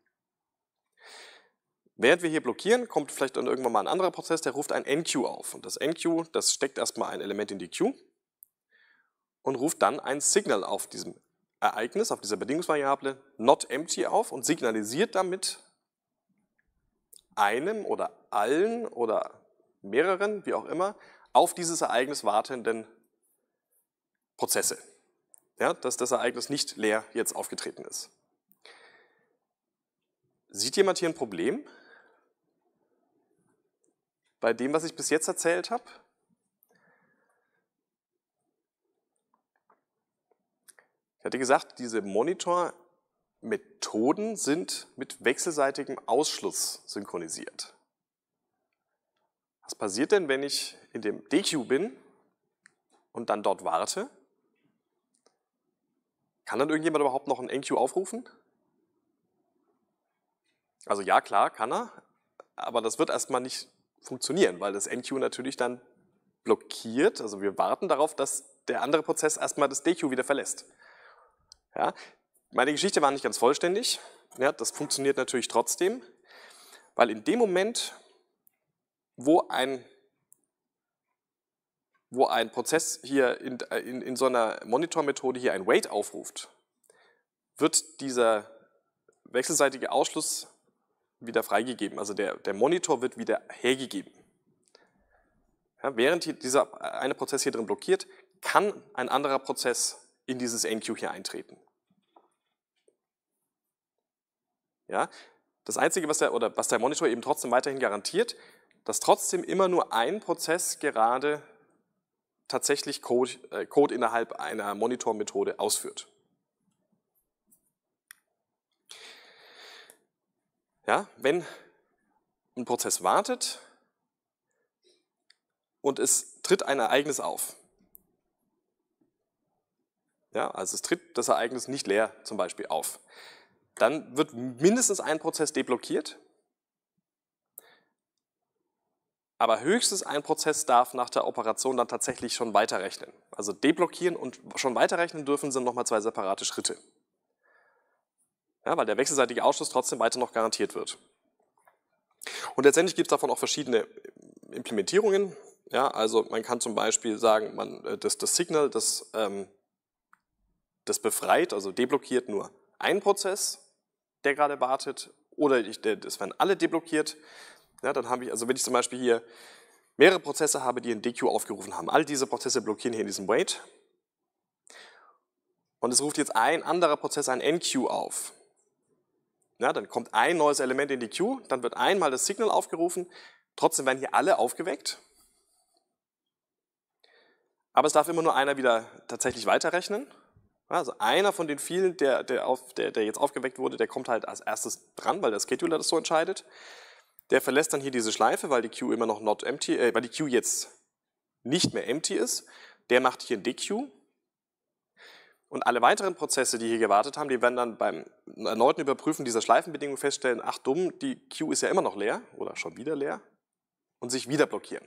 Während wir hier blockieren, kommt vielleicht dann irgendwann mal ein anderer Prozess, der ruft ein NQ auf. Und das NQ, das steckt erstmal ein Element in die Queue und ruft dann ein Signal auf diesem Ereignis, auf dieser Bedingungsvariable not empty auf und signalisiert damit einem oder allen oder mehreren, wie auch immer, auf dieses Ereignis wartenden Prozesse, ja, dass das Ereignis nicht leer jetzt aufgetreten ist. Sieht jemand hier ein Problem? bei dem, was ich bis jetzt erzählt habe? Ich hatte gesagt, diese Monitor-Methoden sind mit wechselseitigem Ausschluss synchronisiert. Was passiert denn, wenn ich in dem DQ bin und dann dort warte? Kann dann irgendjemand überhaupt noch einen NQ aufrufen? Also ja, klar, kann er, aber das wird erstmal nicht funktionieren, weil das NQ natürlich dann blockiert. Also wir warten darauf, dass der andere Prozess erstmal das DQ wieder verlässt. Ja, meine Geschichte war nicht ganz vollständig. Ja, das funktioniert natürlich trotzdem, weil in dem Moment, wo ein, wo ein Prozess hier in, in, in so einer Monitor-Methode hier ein Wait aufruft, wird dieser wechselseitige Ausschluss wieder freigegeben. Also der, der Monitor wird wieder hergegeben. Ja, während dieser eine Prozess hier drin blockiert, kann ein anderer Prozess in dieses NQ hier eintreten. Ja, das Einzige, was der, oder was der Monitor eben trotzdem weiterhin garantiert, dass trotzdem immer nur ein Prozess gerade tatsächlich Code, äh, Code innerhalb einer Monitor-Methode ausführt. Ja, wenn ein Prozess wartet und es tritt ein Ereignis auf. Ja, also es tritt das Ereignis nicht leer zum Beispiel auf. Dann wird mindestens ein Prozess deblockiert, aber höchstens ein Prozess darf nach der Operation dann tatsächlich schon weiterrechnen. Also deblockieren und schon weiterrechnen dürfen sind nochmal zwei separate Schritte ja, weil der wechselseitige Ausschluss trotzdem weiter noch garantiert wird. Und letztendlich gibt es davon auch verschiedene Implementierungen. Ja, also man kann zum Beispiel sagen, man, äh, das, das Signal, das, ähm, das befreit, also deblockiert nur einen Prozess, der gerade wartet, oder ich, das werden alle deblockiert. Ja, dann habe ich, also wenn ich zum Beispiel hier mehrere Prozesse habe, die in DQ aufgerufen haben, all diese Prozesse blockieren hier in diesem Wait. Und es ruft jetzt ein anderer Prozess ein NQ auf. Ja, dann kommt ein neues Element in die Queue, dann wird einmal das Signal aufgerufen, trotzdem werden hier alle aufgeweckt. Aber es darf immer nur einer wieder tatsächlich weiterrechnen. Also einer von den vielen, der, der, auf, der, der jetzt aufgeweckt wurde, der kommt halt als erstes dran, weil der Scheduler das so entscheidet. Der verlässt dann hier diese Schleife, weil die Queue immer noch not empty, äh, weil die Queue jetzt nicht mehr empty ist. Der macht hier ein DQ, und alle weiteren Prozesse, die hier gewartet haben, die werden dann beim erneuten Überprüfen dieser Schleifenbedingungen feststellen, ach dumm, die Queue ist ja immer noch leer oder schon wieder leer und sich wieder blockieren.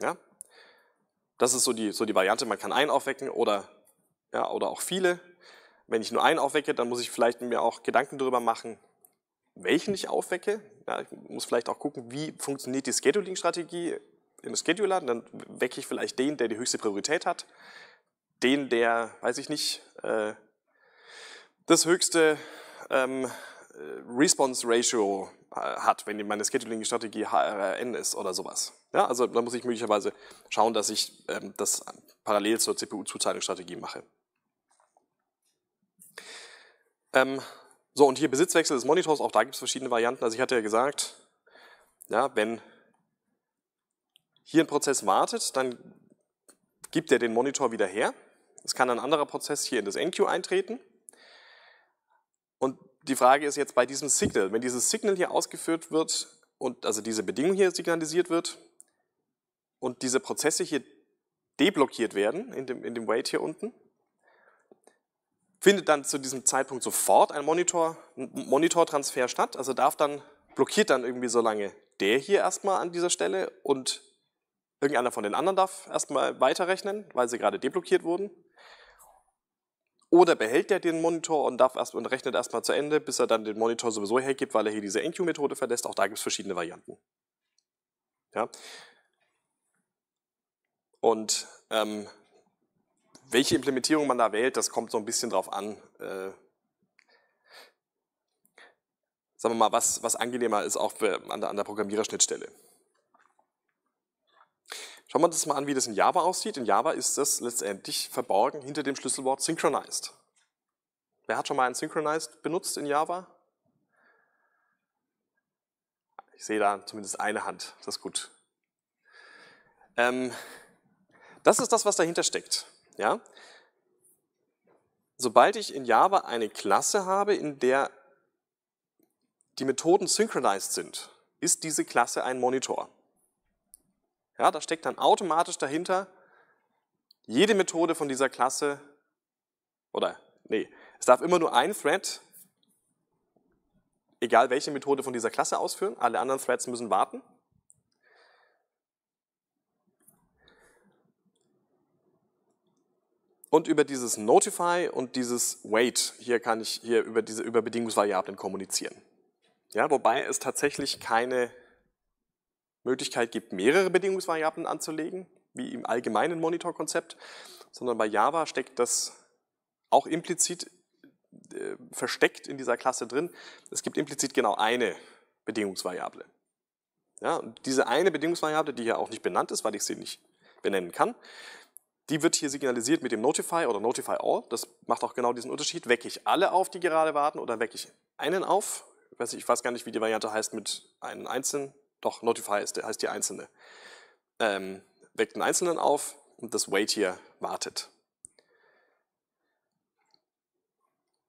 Ja? Das ist so die, so die Variante, man kann einen aufwecken oder, ja, oder auch viele. Wenn ich nur einen aufwecke, dann muss ich vielleicht mir auch Gedanken darüber machen, welchen ich aufwecke. Ja, ich muss vielleicht auch gucken, wie funktioniert die Scheduling-Strategie im Scheduler. Dann wecke ich vielleicht den, der die höchste Priorität hat den, der, weiß ich nicht, äh, das höchste ähm, äh, Response Ratio äh, hat, wenn meine Scheduling-Strategie HRN ist oder sowas. Ja, also da muss ich möglicherweise schauen, dass ich ähm, das parallel zur CPU-Zuteilungsstrategie mache. Ähm, so, und hier Besitzwechsel des Monitors, auch da gibt es verschiedene Varianten. Also ich hatte ja gesagt, ja, wenn hier ein Prozess wartet, dann gibt er den Monitor wieder her. Es kann ein anderer Prozess hier in das NQ eintreten. Und die Frage ist jetzt bei diesem Signal, wenn dieses Signal hier ausgeführt wird und also diese Bedingung hier signalisiert wird und diese Prozesse hier deblockiert werden in dem, in dem Wait hier unten, findet dann zu diesem Zeitpunkt sofort ein Monitor, Monitortransfer statt, also darf dann, blockiert dann irgendwie so lange der hier erstmal an dieser Stelle und irgendeiner von den anderen darf erstmal weiterrechnen, weil sie gerade deblockiert wurden. Oder behält er den Monitor und, darf erst, und rechnet erstmal zu Ende, bis er dann den Monitor sowieso hergibt, weil er hier diese nq methode verlässt. Auch da gibt es verschiedene Varianten. Ja? Und ähm, welche Implementierung man da wählt, das kommt so ein bisschen drauf an. Äh, sagen wir mal, was, was angenehmer ist auch für, an an der Programmiererschnittstelle. Schauen wir uns das mal an, wie das in Java aussieht. In Java ist das letztendlich verborgen hinter dem Schlüsselwort synchronized. Wer hat schon mal ein synchronized benutzt in Java? Ich sehe da zumindest eine Hand, das ist gut. Ähm, das ist das, was dahinter steckt. Ja? Sobald ich in Java eine Klasse habe, in der die Methoden synchronized sind, ist diese Klasse ein Monitor. Ja, da steckt dann automatisch dahinter, jede Methode von dieser Klasse, oder nee, es darf immer nur ein Thread, egal welche Methode von dieser Klasse ausführen, alle anderen Threads müssen warten. Und über dieses Notify und dieses Wait, hier kann ich hier über diese über Bedingungsvariablen kommunizieren. Ja, wobei es tatsächlich keine Möglichkeit gibt, mehrere Bedingungsvariablen anzulegen, wie im allgemeinen Monitor-Konzept, sondern bei Java steckt das auch implizit äh, versteckt in dieser Klasse drin. Es gibt implizit genau eine Bedingungsvariable. Ja, und diese eine Bedingungsvariable, die hier auch nicht benannt ist, weil ich sie nicht benennen kann, die wird hier signalisiert mit dem Notify oder Notify All. Das macht auch genau diesen Unterschied. Wecke ich alle auf, die gerade warten, oder wecke ich einen auf? Ich weiß, ich weiß gar nicht, wie die Variante heißt mit einem einzelnen doch, Notify ist, heißt die einzelne, ähm, weckt den Einzelnen auf und das Wait hier wartet.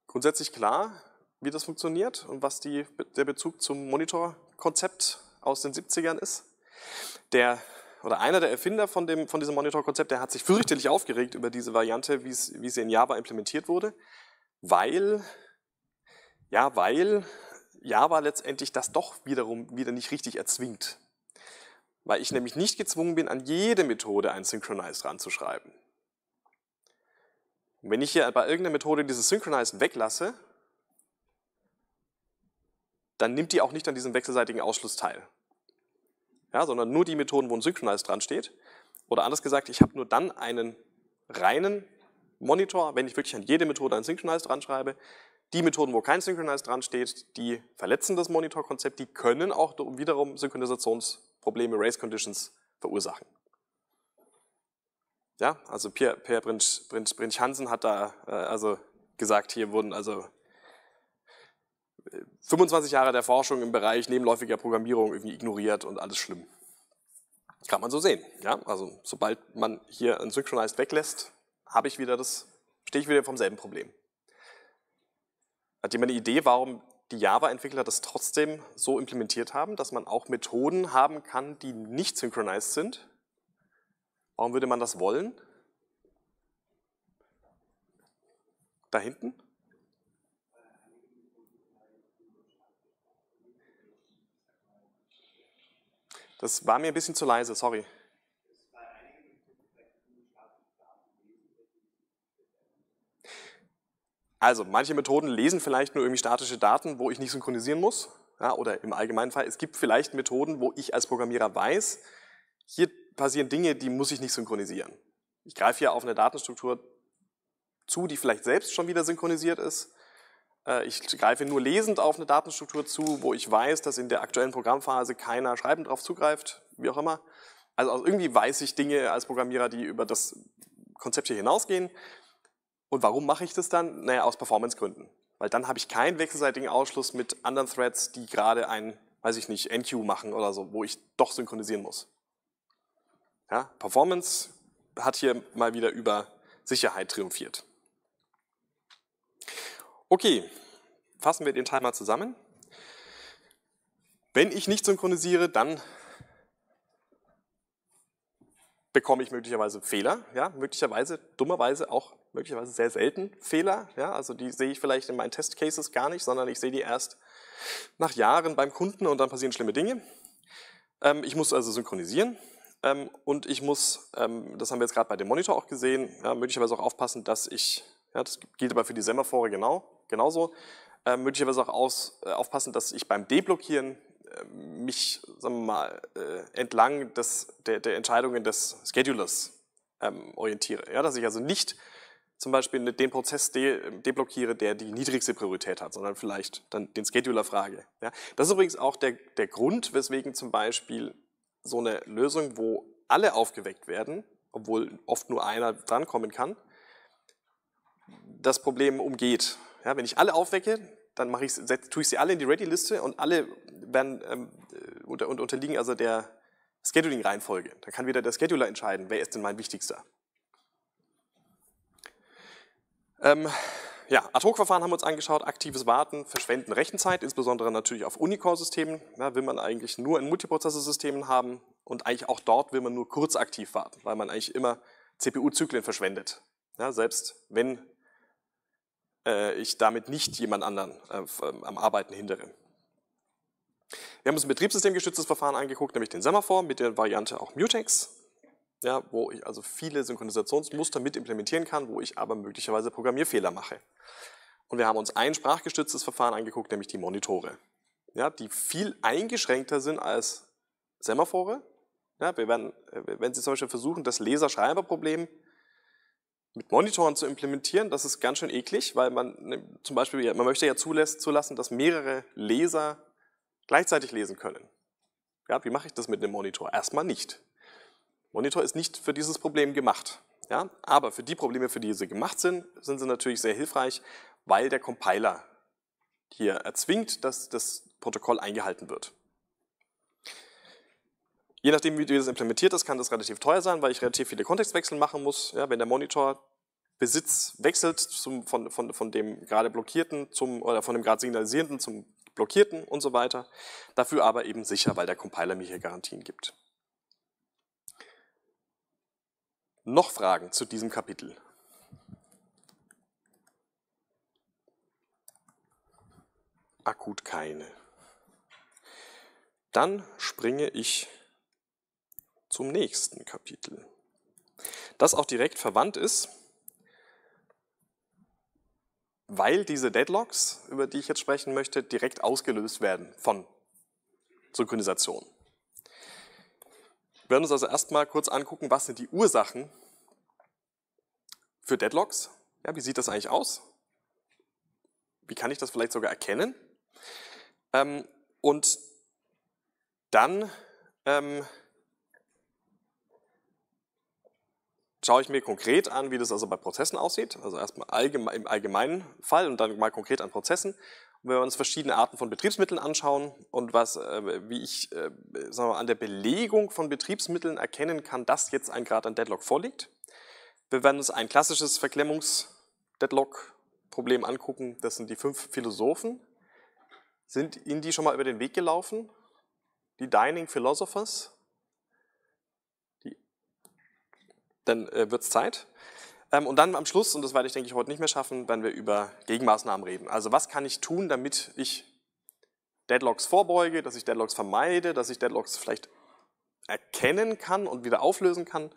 Grundsätzlich klar, wie das funktioniert und was die, der Bezug zum Monitor-Konzept aus den 70ern ist. Der oder einer der Erfinder von, dem, von diesem Monitor-Konzept, der hat sich fürchterlich aufgeregt über diese Variante, wie sie in Java implementiert wurde, weil, ja, weil Java letztendlich das doch wiederum wieder nicht richtig erzwingt. Weil ich nämlich nicht gezwungen bin, an jede Methode ein Synchronize ranzuschreiben. Und wenn ich hier bei irgendeiner Methode dieses Synchronize weglasse, dann nimmt die auch nicht an diesem wechselseitigen Ausschluss teil. Ja, sondern nur die Methoden, wo ein Synchronize dran steht. Oder anders gesagt, ich habe nur dann einen reinen Monitor, wenn ich wirklich an jede Methode ein Synchronize dran schreibe, die Methoden, wo kein Synchronize dran steht, die verletzen das Monitor-Konzept, die können auch wiederum Synchronisationsprobleme, Race Conditions verursachen. Ja, also Pierre, Pierre Brinch, Brinch, Brinch Hansen hat da äh, also gesagt, hier wurden also 25 äh, Jahre der Forschung im Bereich nebenläufiger Programmierung irgendwie ignoriert und alles schlimm. Kann man so sehen. Ja? Also sobald man hier ein Synchronized weglässt, habe ich wieder das, stehe ich wieder vom selben Problem. Hat jemand eine Idee, warum die Java-Entwickler das trotzdem so implementiert haben, dass man auch Methoden haben kann, die nicht synchronized sind? Warum würde man das wollen? Da hinten? Das war mir ein bisschen zu leise, sorry. Also manche Methoden lesen vielleicht nur irgendwie statische Daten, wo ich nicht synchronisieren muss. Ja, oder im allgemeinen Fall, es gibt vielleicht Methoden, wo ich als Programmierer weiß, hier passieren Dinge, die muss ich nicht synchronisieren. Ich greife hier auf eine Datenstruktur zu, die vielleicht selbst schon wieder synchronisiert ist. Äh, ich greife nur lesend auf eine Datenstruktur zu, wo ich weiß, dass in der aktuellen Programmphase keiner schreibend drauf zugreift, wie auch immer. Also, also irgendwie weiß ich Dinge als Programmierer, die über das Konzept hier hinausgehen. Und warum mache ich das dann? Naja, aus Performancegründen. Weil dann habe ich keinen wechselseitigen Ausschluss mit anderen Threads, die gerade ein, weiß ich nicht, NQ machen oder so, wo ich doch synchronisieren muss. Ja, Performance hat hier mal wieder über Sicherheit triumphiert. Okay, fassen wir den Timer zusammen. Wenn ich nicht synchronisiere, dann bekomme ich möglicherweise Fehler, ja, möglicherweise, dummerweise auch möglicherweise sehr selten Fehler, ja, also die sehe ich vielleicht in meinen Testcases gar nicht, sondern ich sehe die erst nach Jahren beim Kunden und dann passieren schlimme Dinge. Ähm, ich muss also synchronisieren ähm, und ich muss, ähm, das haben wir jetzt gerade bei dem Monitor auch gesehen, ja, möglicherweise auch aufpassen, dass ich, ja, das gilt aber für die Semaphore genau, genauso, äh, möglicherweise auch aus, äh, aufpassen, dass ich beim Deblockieren äh, mich sagen wir mal, äh, entlang des, der, der Entscheidungen des Schedulers ähm, orientiere. Ja, dass ich also nicht zum Beispiel den Prozess de deblockiere, der die niedrigste Priorität hat, sondern vielleicht dann den Scheduler frage. Ja, das ist übrigens auch der, der Grund, weswegen zum Beispiel so eine Lösung, wo alle aufgeweckt werden, obwohl oft nur einer drankommen kann, das Problem umgeht. Ja, wenn ich alle aufwecke, dann mache ich, tue ich sie alle in die Ready-Liste und alle werden ähm, unter, unterliegen also der Scheduling-Reihenfolge. Dann kann wieder der Scheduler entscheiden, wer ist denn mein wichtigster. Ähm, ja, Ad-Hoc-Verfahren haben wir uns angeschaut, aktives Warten, Verschwenden Rechenzeit, insbesondere natürlich auf Unicore-Systemen. Ja, will man eigentlich nur in Multiprozessor-Systemen haben und eigentlich auch dort will man nur kurz aktiv warten, weil man eigentlich immer CPU-Zyklen verschwendet. Ja, selbst wenn äh, ich damit nicht jemand anderen äh, ähm, am Arbeiten hindere. Wir haben uns ein betriebssystemgestütztes Verfahren angeguckt, nämlich den Semaphore mit der Variante auch Mutex, ja, wo ich also viele Synchronisationsmuster mit implementieren kann, wo ich aber möglicherweise Programmierfehler mache. Und wir haben uns ein sprachgestütztes Verfahren angeguckt, nämlich die Monitore, ja, die viel eingeschränkter sind als Semaphore. Ja, wir werden, äh, wenn Sie zum Beispiel versuchen, das Leser-Schreiber-Problem mit Monitoren zu implementieren, das ist ganz schön eklig, weil man ne, zum Beispiel, man möchte ja zulassen, dass mehrere Leser gleichzeitig lesen können. Ja, wie mache ich das mit einem Monitor? Erstmal nicht. Monitor ist nicht für dieses Problem gemacht. Ja, aber für die Probleme, für die sie gemacht sind, sind sie natürlich sehr hilfreich, weil der Compiler hier erzwingt, dass das Protokoll eingehalten wird. Je nachdem, wie das implementiert ist, kann das relativ teuer sein, weil ich relativ viele Kontextwechsel machen muss. Ja, wenn der Monitor Besitz wechselt zum, von, von, von dem gerade blockierten zum, oder von dem gerade signalisierenden zum blockierten und so weiter. Dafür aber eben sicher, weil der Compiler mir hier Garantien gibt. Noch Fragen zu diesem Kapitel? Akut keine. Dann springe ich zum nächsten Kapitel, das auch direkt verwandt ist, weil diese Deadlocks, über die ich jetzt sprechen möchte, direkt ausgelöst werden von Synchronisation. Wir werden uns also erstmal kurz angucken, was sind die Ursachen für Deadlocks? Ja, wie sieht das eigentlich aus? Wie kann ich das vielleicht sogar erkennen? Ähm, und dann ähm, schaue ich mir konkret an, wie das also bei Prozessen aussieht, also erstmal allgeme im allgemeinen Fall und dann mal konkret an Prozessen. Und wenn wir uns verschiedene Arten von Betriebsmitteln anschauen und was, äh, wie ich äh, sagen wir, mal, an der Belegung von Betriebsmitteln erkennen kann, dass jetzt ein Grad an Deadlock vorliegt. Wir werden uns ein klassisches Verklemmungs-Deadlock-Problem angucken. Das sind die fünf Philosophen. Sind Ihnen die schon mal über den Weg gelaufen? Die Dining Philosophers? dann äh, wird es Zeit. Ähm, und dann am Schluss, und das werde ich, denke ich, heute nicht mehr schaffen, werden wir über Gegenmaßnahmen reden. Also was kann ich tun, damit ich Deadlocks vorbeuge, dass ich Deadlocks vermeide, dass ich Deadlocks vielleicht erkennen kann und wieder auflösen kann.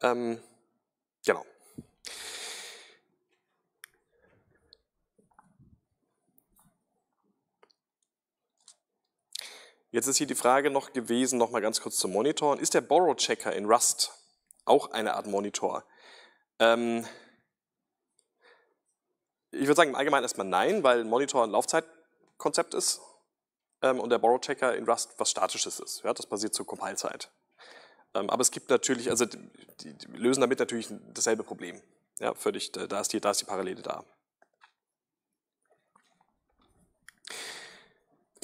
Ähm, genau. Jetzt ist hier die Frage noch gewesen, nochmal ganz kurz zum Monitoren. Ist der Borrow-Checker in Rust auch eine Art Monitor. Ähm, ich würde sagen, im Allgemeinen erstmal nein, weil ein Monitor ein Laufzeitkonzept ist ähm, und der Borrow-Checker in Rust was Statisches ist. Ja, das basiert zur Compile-Zeit. Ähm, aber es gibt natürlich, also die, die, lösen damit natürlich dasselbe Problem. Ja, völlig, da ist die, da ist die Parallele da.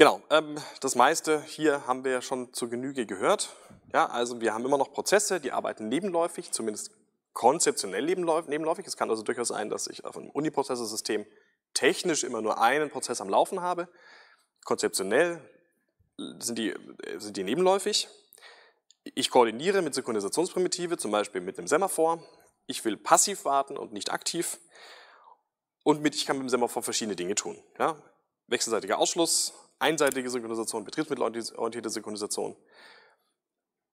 Genau, ähm, das meiste hier haben wir ja schon zur Genüge gehört. Ja, also wir haben immer noch Prozesse, die arbeiten nebenläufig, zumindest konzeptionell nebenläufig. Es kann also durchaus sein, dass ich auf einem Uniprozessorsystem technisch immer nur einen Prozess am Laufen habe. Konzeptionell sind die, sind die nebenläufig. Ich koordiniere mit Sekundisationsprimitive, zum Beispiel mit einem Semaphore. Ich will passiv warten und nicht aktiv. Und mit, ich kann mit dem Semaphore verschiedene Dinge tun. Ja? Wechselseitiger Ausschluss, einseitige Synchronisation, betriebsmittelorientierte Synchronisation.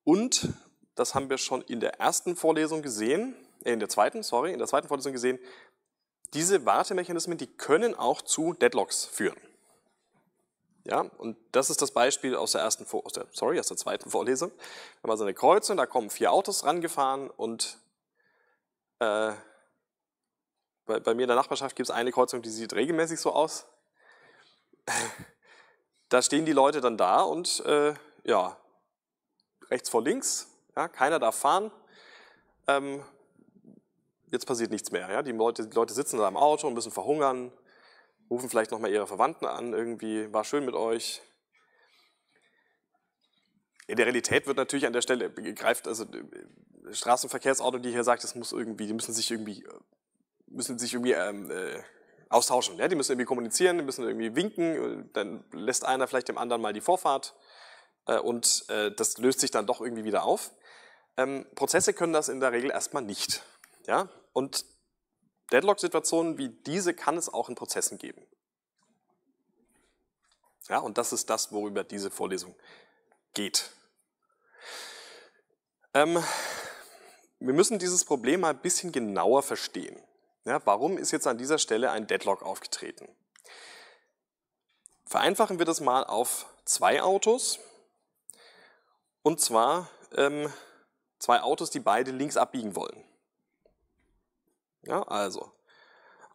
Und, das haben wir schon in der ersten Vorlesung gesehen, äh in der zweiten, sorry, in der zweiten Vorlesung gesehen, diese Wartemechanismen, die können auch zu Deadlocks führen. Ja, und das ist das Beispiel aus der ersten, aus der, sorry, aus der zweiten Vorlesung. Wir haben also eine Kreuzung, da kommen vier Autos rangefahren und äh, bei, bei, mir in der Nachbarschaft gibt es eine Kreuzung, die sieht regelmäßig so aus. da stehen die Leute dann da und äh, ja, rechts vor links, ja, keiner darf fahren. Ähm, jetzt passiert nichts mehr. Ja? Die, Leute, die Leute sitzen da im Auto und müssen verhungern, rufen vielleicht nochmal ihre Verwandten an, irgendwie, war schön mit euch. In der Realität wird natürlich an der Stelle greift, also äh, Straßenverkehrsauto, die hier sagt, es muss irgendwie, die müssen sich irgendwie, müssen sich irgendwie ähm, äh, austauschen. Ja? Die müssen irgendwie kommunizieren, die müssen irgendwie winken, dann lässt einer vielleicht dem anderen mal die Vorfahrt äh, und äh, das löst sich dann doch irgendwie wieder auf. Ähm, Prozesse können das in der Regel erstmal nicht. Ja? Und Deadlock-Situationen wie diese kann es auch in Prozessen geben. Ja, und das ist das, worüber diese Vorlesung geht. Ähm, wir müssen dieses Problem mal ein bisschen genauer verstehen. Ja, warum ist jetzt an dieser Stelle ein Deadlock aufgetreten? Vereinfachen wir das mal auf zwei Autos. Und zwar ähm, zwei Autos, die beide links abbiegen wollen. Ja, also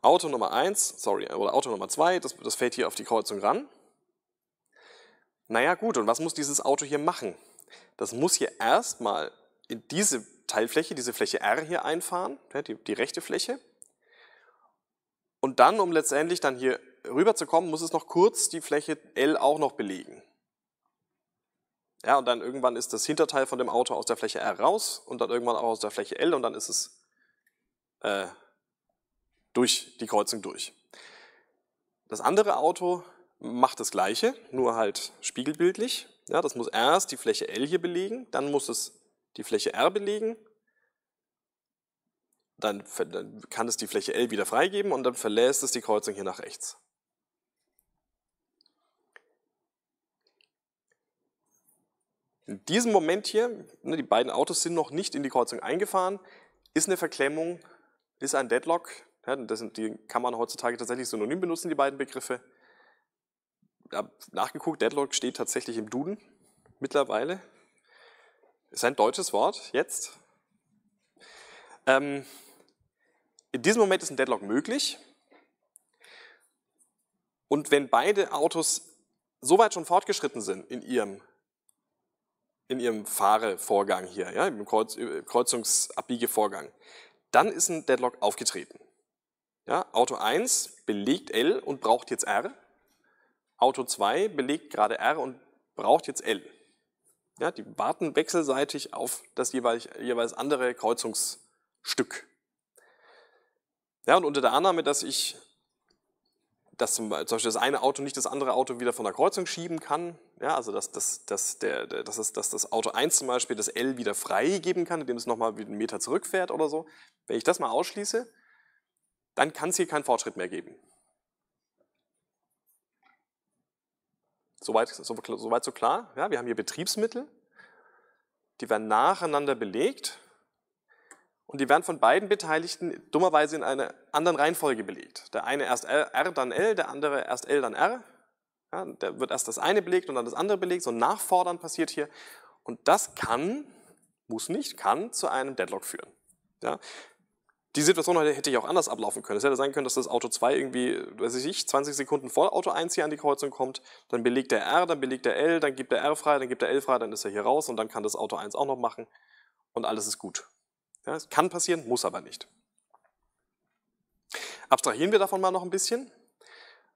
Auto Nummer 1, sorry, oder Auto Nummer 2, das, das fällt hier auf die Kreuzung ran. Naja gut, und was muss dieses Auto hier machen? Das muss hier erstmal in diese Teilfläche, diese Fläche R hier einfahren, die, die rechte Fläche, und dann, um letztendlich dann hier rüber zu kommen, muss es noch kurz die Fläche L auch noch belegen. Ja, und dann irgendwann ist das Hinterteil von dem Auto aus der Fläche R raus und dann irgendwann auch aus der Fläche L und dann ist es äh, durch die Kreuzung durch. Das andere Auto macht das gleiche, nur halt spiegelbildlich. Ja, das muss erst die Fläche L hier belegen, dann muss es die Fläche R belegen dann, dann kann es die Fläche L wieder freigeben und dann verlässt es die Kreuzung hier nach rechts. In diesem Moment hier, ne, die beiden Autos sind noch nicht in die Kreuzung eingefahren, ist eine Verklemmung, ist ein Deadlock. Ja, sind, die kann man heutzutage tatsächlich synonym benutzen, die beiden Begriffe. Ich habe nachgeguckt, Deadlock steht tatsächlich im Duden mittlerweile. Ist ein deutsches Wort jetzt. Ähm, in diesem Moment ist ein Deadlock möglich. Und wenn beide Autos so weit schon fortgeschritten sind in ihrem, in ihrem Fahrevorgang hier, ja, im Kreuz, äh, Kreuzungsabbiegevorgang, dann ist ein Deadlock aufgetreten. Ja, Auto 1 belegt L und braucht jetzt R. Auto 2 belegt gerade R und braucht jetzt L. Ja, die warten wechselseitig auf das jeweils, jeweils andere Kreuzungsstück. Ja, und unter der Annahme, dass ich dass zum Beispiel das eine Auto nicht das andere Auto wieder von der Kreuzung schieben kann. Ja, also dass, dass, dass, der, dass, dass das Auto 1 zum Beispiel das L wieder freigeben kann, indem es nochmal einen Meter zurückfährt oder so. Wenn ich das mal ausschließe, dann kann es hier keinen Fortschritt mehr geben. Soweit so, so, so klar. Ja, wir haben hier Betriebsmittel, die werden nacheinander belegt und die werden von beiden Beteiligten dummerweise in einer anderen Reihenfolge belegt. Der eine erst L, R, dann L, der andere erst L, dann R. Ja, da wird erst das eine belegt und dann das andere belegt. So ein Nachfordern passiert hier. Und das kann, muss nicht, kann zu einem Deadlock führen. Ja, die Situation hätte ich auch anders ablaufen können. Es hätte sein können, dass das Auto 2 irgendwie, weiß ich nicht, 20 Sekunden vor Auto 1 hier an die Kreuzung kommt, dann belegt der R, dann belegt der L, dann gibt der R frei, dann gibt der L frei, dann ist er hier raus und dann kann das Auto 1 auch noch machen und alles ist gut. Ja, es kann passieren, muss aber nicht. Abstrahieren wir davon mal noch ein bisschen.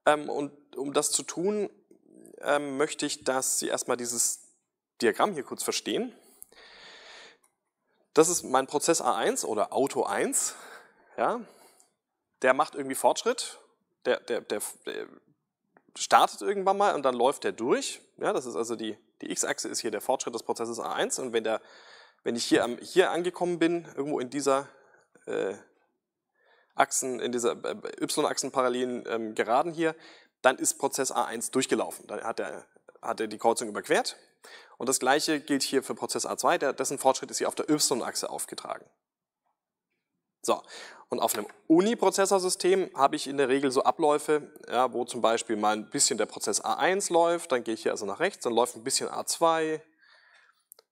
Ähm, und um das zu tun, ähm, möchte ich, dass Sie erstmal dieses Diagramm hier kurz verstehen. Das ist mein Prozess A1 oder Auto 1. Ja? Der macht irgendwie Fortschritt, der, der, der, der startet irgendwann mal und dann läuft der durch. Ja, das ist also die, die X-Achse ist hier der Fortschritt des Prozesses A1 und wenn der wenn ich hier, am, hier angekommen bin, irgendwo in dieser äh, Achsen, in dieser äh, Y-Achsen-parallelen ähm, Geraden hier, dann ist Prozess A1 durchgelaufen. Dann hat er, hat die Kreuzung überquert. Und das gleiche gilt hier für Prozess A2, der, dessen Fortschritt ist hier auf der Y-Achse aufgetragen. So, und auf einem Uniprozessorsystem habe ich in der Regel so Abläufe, ja, wo zum Beispiel mal ein bisschen der Prozess A1 läuft, dann gehe ich hier also nach rechts, dann läuft ein bisschen A2,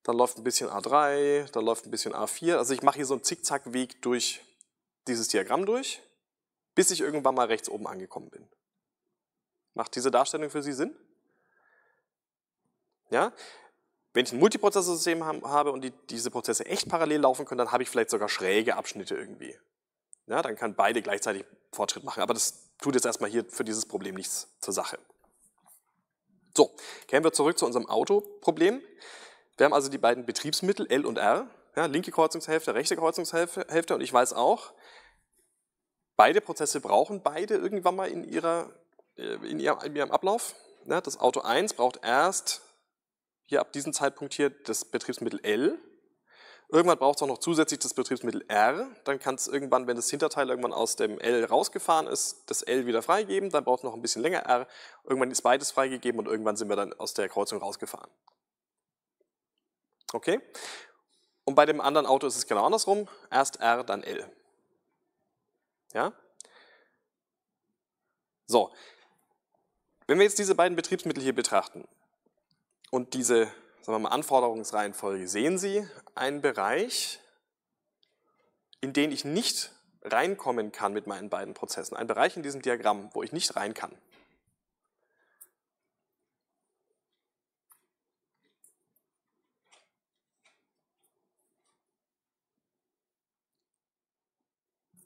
dann läuft ein bisschen A3, dann läuft ein bisschen A4. Also ich mache hier so einen Zickzackweg durch dieses Diagramm durch, bis ich irgendwann mal rechts oben angekommen bin. Macht diese Darstellung für Sie Sinn? Ja? Wenn ich ein Multiprozessorsystem habe und die, diese Prozesse echt parallel laufen können, dann habe ich vielleicht sogar schräge Abschnitte irgendwie. Ja, dann kann beide gleichzeitig Fortschritt machen. Aber das tut jetzt erstmal hier für dieses Problem nichts zur Sache. So, kehren wir zurück zu unserem Autoproblem. problem wir haben also die beiden Betriebsmittel L und R, ja, linke Kreuzungshälfte, rechte Kreuzungshälfte und ich weiß auch, beide Prozesse brauchen beide irgendwann mal in, ihrer, äh, in, ihrem, in ihrem Ablauf. Ja, das Auto 1 braucht erst hier ab diesem Zeitpunkt hier das Betriebsmittel L. Irgendwann braucht es auch noch zusätzlich das Betriebsmittel R. Dann kann es irgendwann, wenn das Hinterteil irgendwann aus dem L rausgefahren ist, das L wieder freigeben. Dann braucht es noch ein bisschen länger R. Irgendwann ist beides freigegeben und irgendwann sind wir dann aus der Kreuzung rausgefahren. Okay? Und bei dem anderen Auto ist es genau andersrum. Erst R, dann L. Ja? So. Wenn wir jetzt diese beiden Betriebsmittel hier betrachten und diese sagen wir mal, Anforderungsreihenfolge, sehen Sie einen Bereich, in den ich nicht reinkommen kann mit meinen beiden Prozessen. Ein Bereich in diesem Diagramm, wo ich nicht rein kann.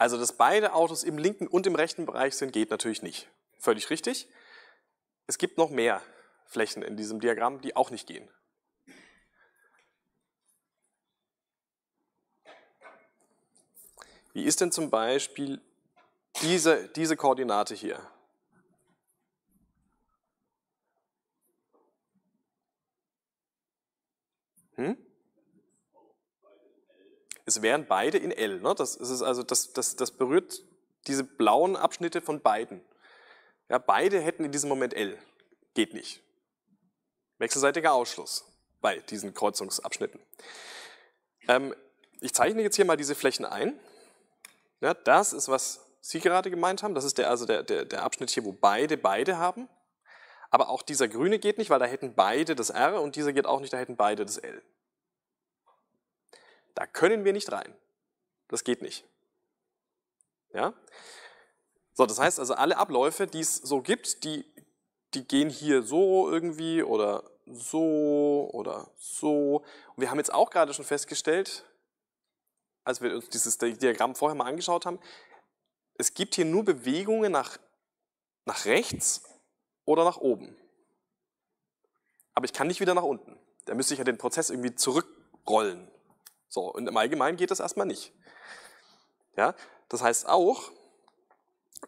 Also, dass beide Autos im linken und im rechten Bereich sind, geht natürlich nicht. Völlig richtig. Es gibt noch mehr Flächen in diesem Diagramm, die auch nicht gehen. Wie ist denn zum Beispiel diese, diese Koordinate hier? Hm? es wären beide in L. Ne? Das, ist also, das, das, das berührt diese blauen Abschnitte von beiden. Ja, beide hätten in diesem Moment L. Geht nicht. Wechselseitiger Ausschluss bei diesen Kreuzungsabschnitten. Ähm, ich zeichne jetzt hier mal diese Flächen ein. Ja, das ist, was Sie gerade gemeint haben. Das ist der, also der, der, der Abschnitt hier, wo beide beide haben. Aber auch dieser grüne geht nicht, weil da hätten beide das R und dieser geht auch nicht, da hätten beide das L. Da können wir nicht rein. Das geht nicht. Ja? So, das heißt also, alle Abläufe, die es so gibt, die, die gehen hier so irgendwie oder so oder so. Und wir haben jetzt auch gerade schon festgestellt, als wir uns dieses Diagramm vorher mal angeschaut haben, es gibt hier nur Bewegungen nach, nach rechts oder nach oben. Aber ich kann nicht wieder nach unten. Da müsste ich ja den Prozess irgendwie zurückrollen. So, und im Allgemeinen geht das erstmal nicht. Ja, das heißt auch,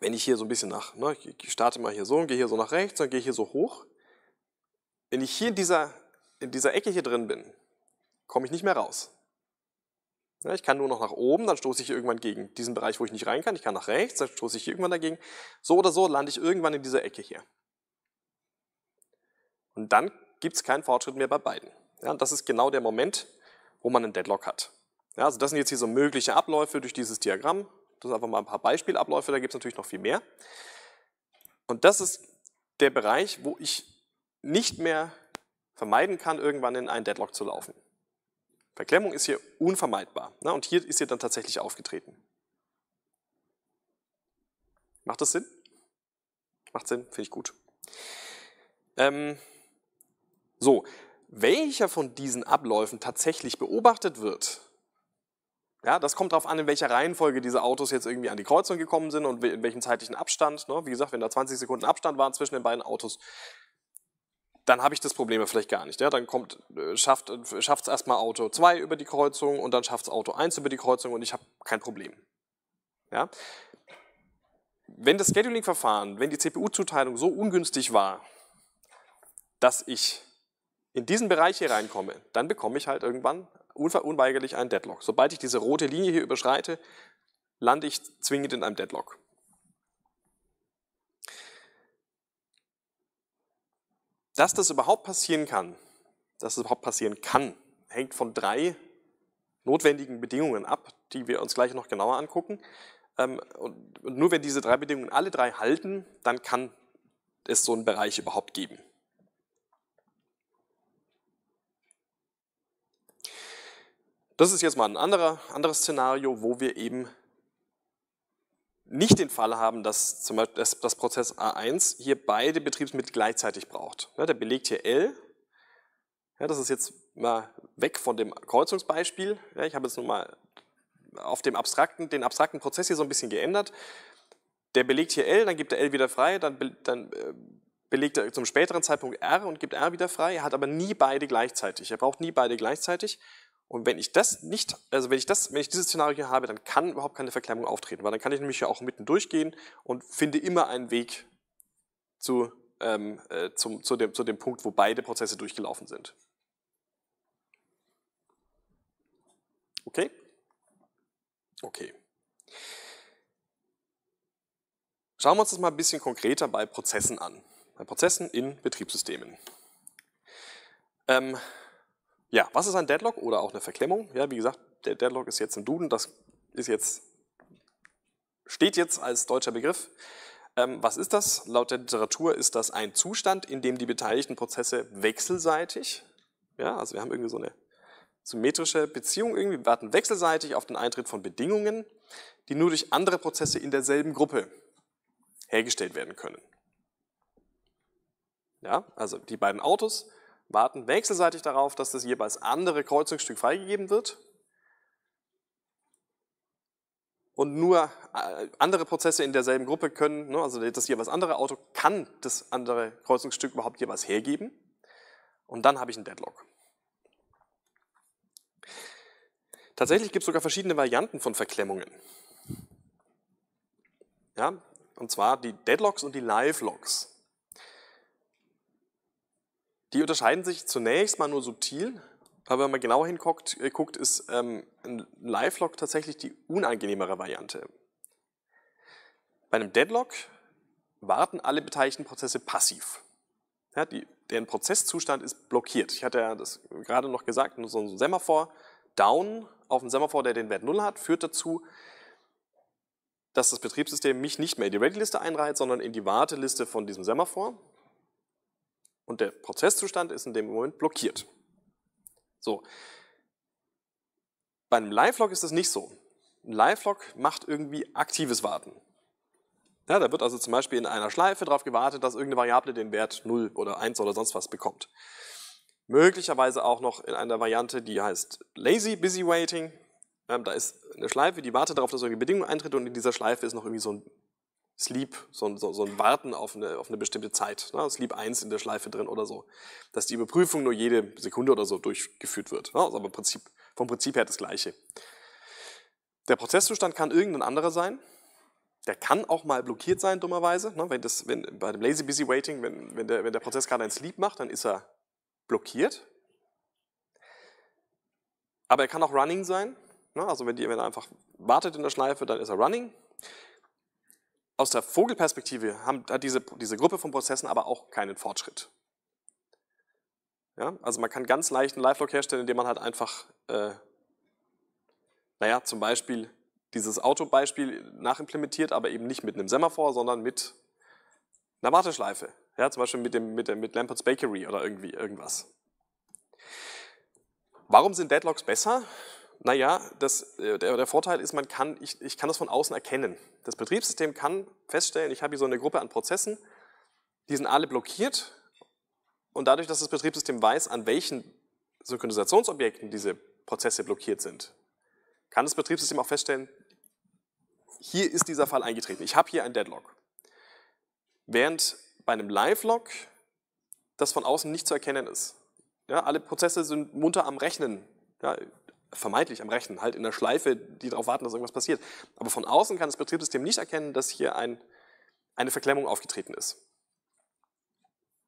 wenn ich hier so ein bisschen nach, ne, ich starte mal hier so und gehe hier so nach rechts und gehe hier so hoch, wenn ich hier in dieser, in dieser Ecke hier drin bin, komme ich nicht mehr raus. Ja, ich kann nur noch nach oben, dann stoße ich irgendwann gegen diesen Bereich, wo ich nicht rein kann. Ich kann nach rechts, dann stoße ich hier irgendwann dagegen. So oder so lande ich irgendwann in dieser Ecke hier. Und dann gibt es keinen Fortschritt mehr bei beiden. Ja, und das ist genau der Moment, wo man einen Deadlock hat. Ja, also das sind jetzt hier so mögliche Abläufe durch dieses Diagramm. Das sind einfach mal ein paar Beispielabläufe, da gibt es natürlich noch viel mehr. Und das ist der Bereich, wo ich nicht mehr vermeiden kann, irgendwann in einen Deadlock zu laufen. Verklemmung ist hier unvermeidbar. Ne? Und hier ist sie dann tatsächlich aufgetreten. Macht das Sinn? Macht Sinn, finde ich gut. Ähm, so, welcher von diesen Abläufen tatsächlich beobachtet wird, ja, das kommt darauf an, in welcher Reihenfolge diese Autos jetzt irgendwie an die Kreuzung gekommen sind und in welchem zeitlichen Abstand. Ne? Wie gesagt, wenn da 20 Sekunden Abstand waren zwischen den beiden Autos, dann habe ich das Problem vielleicht gar nicht. Ja? Dann kommt, äh, schafft es äh, erstmal Auto 2 über die Kreuzung und dann schafft es Auto 1 über die Kreuzung und ich habe kein Problem. Ja? Wenn das Scheduling-Verfahren, wenn die CPU-Zuteilung so ungünstig war, dass ich in diesen Bereich hier reinkomme, dann bekomme ich halt irgendwann unweigerlich einen Deadlock. Sobald ich diese rote Linie hier überschreite, lande ich zwingend in einem Deadlock. Dass das überhaupt passieren kann, dass es das überhaupt passieren kann, hängt von drei notwendigen Bedingungen ab, die wir uns gleich noch genauer angucken. Ähm, und nur wenn diese drei Bedingungen alle drei halten, dann kann es so einen Bereich überhaupt geben. Das ist jetzt mal ein anderer, anderes Szenario, wo wir eben nicht den Fall haben, dass zum Beispiel das, das Prozess A1 hier beide Betriebsmittel gleichzeitig braucht. Ja, der belegt hier L. Ja, das ist jetzt mal weg von dem Kreuzungsbeispiel. Ja, ich habe jetzt nur mal auf dem abstrakten, den abstrakten Prozess hier so ein bisschen geändert. Der belegt hier L, dann gibt er L wieder frei, dann, be, dann äh, belegt er zum späteren Zeitpunkt R und gibt R wieder frei. Er hat aber nie beide gleichzeitig. Er braucht nie beide gleichzeitig. Und wenn ich das nicht, also wenn ich das, wenn ich dieses Szenario hier habe, dann kann überhaupt keine Verklemmung auftreten, weil dann kann ich nämlich ja auch mitten durchgehen und finde immer einen Weg zu, ähm, äh, zum, zu, dem, zu dem Punkt, wo beide Prozesse durchgelaufen sind. Okay? Okay. Schauen wir uns das mal ein bisschen konkreter bei Prozessen an. Bei Prozessen in Betriebssystemen. Ähm, ja, was ist ein Deadlock oder auch eine Verklemmung? Ja, wie gesagt, der Deadlock ist jetzt im Duden, das ist jetzt, steht jetzt als deutscher Begriff. Ähm, was ist das? Laut der Literatur ist das ein Zustand, in dem die beteiligten Prozesse wechselseitig, ja, also wir haben irgendwie so eine symmetrische Beziehung, irgendwie warten wechselseitig auf den Eintritt von Bedingungen, die nur durch andere Prozesse in derselben Gruppe hergestellt werden können. Ja, also die beiden Autos warten wechselseitig darauf, dass das jeweils andere Kreuzungsstück freigegeben wird. Und nur äh, andere Prozesse in derselben Gruppe können, ne, also das jeweils andere Auto kann das andere Kreuzungsstück überhaupt jeweils hergeben. Und dann habe ich einen Deadlock. Tatsächlich gibt es sogar verschiedene Varianten von Verklemmungen. Ja, und zwar die Deadlocks und die Live-Locks. Die unterscheiden sich zunächst mal nur subtil, aber wenn man genauer hinguckt, äh, guckt, ist ähm, ein Live-Lock tatsächlich die unangenehmere Variante. Bei einem Deadlock warten alle beteiligten Prozesse passiv. Ja, die, deren Prozesszustand ist blockiert. Ich hatte ja das gerade noch gesagt, so ein Semaphore. Down auf einen Semaphore, der den Wert 0 hat, führt dazu, dass das Betriebssystem mich nicht mehr in die Ready-Liste einreiht, sondern in die Warteliste von diesem Semaphore. Und der Prozesszustand ist in dem Moment blockiert. So. Bei einem Live-Log ist das nicht so. Ein Live-Log macht irgendwie aktives Warten. Ja, da wird also zum Beispiel in einer Schleife darauf gewartet, dass irgendeine Variable den Wert 0 oder 1 oder sonst was bekommt. Möglicherweise auch noch in einer Variante, die heißt Lazy Busy Waiting. Ähm, da ist eine Schleife, die wartet darauf, dass irgendeine Bedingung eintritt und in dieser Schleife ist noch irgendwie so ein Sleep, so, so, so ein Warten auf eine, auf eine bestimmte Zeit, ne? Sleep 1 in der Schleife drin oder so, dass die Überprüfung nur jede Sekunde oder so durchgeführt wird. Ne? Also aber Prinzip, vom Prinzip her das Gleiche. Der Prozesszustand kann irgendein anderer sein. Der kann auch mal blockiert sein, dummerweise. Ne? Wenn das, wenn, bei dem Lazy Busy Waiting, wenn, wenn, der, wenn der Prozess gerade ein Sleep macht, dann ist er blockiert. Aber er kann auch Running sein. Ne? Also wenn, die, wenn er einfach wartet in der Schleife, dann ist er Running. Aus der Vogelperspektive haben, hat diese, diese Gruppe von Prozessen aber auch keinen Fortschritt. Ja, also man kann ganz leicht einen Live-Log herstellen, indem man halt einfach, äh, naja, zum Beispiel dieses Auto-Beispiel nachimplementiert, aber eben nicht mit einem Semaphore, sondern mit einer Warteschleife. Ja, zum Beispiel mit, dem, mit, dem, mit Lampert's Bakery oder irgendwie irgendwas. Warum sind Deadlocks besser? Naja, das, äh, der, der Vorteil ist, man kann, ich, ich kann das von außen erkennen. Das Betriebssystem kann feststellen, ich habe hier so eine Gruppe an Prozessen, die sind alle blockiert und dadurch, dass das Betriebssystem weiß, an welchen Synchronisationsobjekten diese Prozesse blockiert sind, kann das Betriebssystem auch feststellen, hier ist dieser Fall eingetreten, ich habe hier einen Deadlock. Während bei einem Live-Log das von außen nicht zu erkennen ist. Ja, alle Prozesse sind munter am Rechnen. Ja, vermeintlich am Rechnen, halt in der Schleife, die darauf warten, dass irgendwas passiert. Aber von außen kann das Betriebssystem nicht erkennen, dass hier ein, eine Verklemmung aufgetreten ist.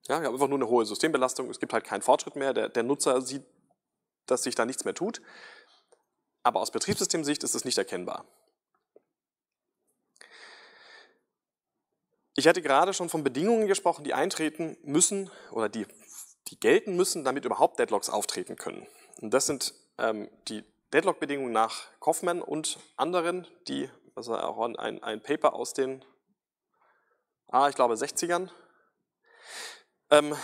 Ja, wir haben einfach nur eine hohe Systembelastung, es gibt halt keinen Fortschritt mehr, der, der Nutzer sieht, dass sich da nichts mehr tut. Aber aus Betriebssystemsicht ist es nicht erkennbar. Ich hatte gerade schon von Bedingungen gesprochen, die eintreten müssen oder die, die gelten müssen, damit überhaupt Deadlocks auftreten können. Und das sind ähm, die Deadlock-Bedingungen nach Kaufmann und anderen, die, also auch ein, ein Paper aus den, ah, ich glaube 60ern. Ähm,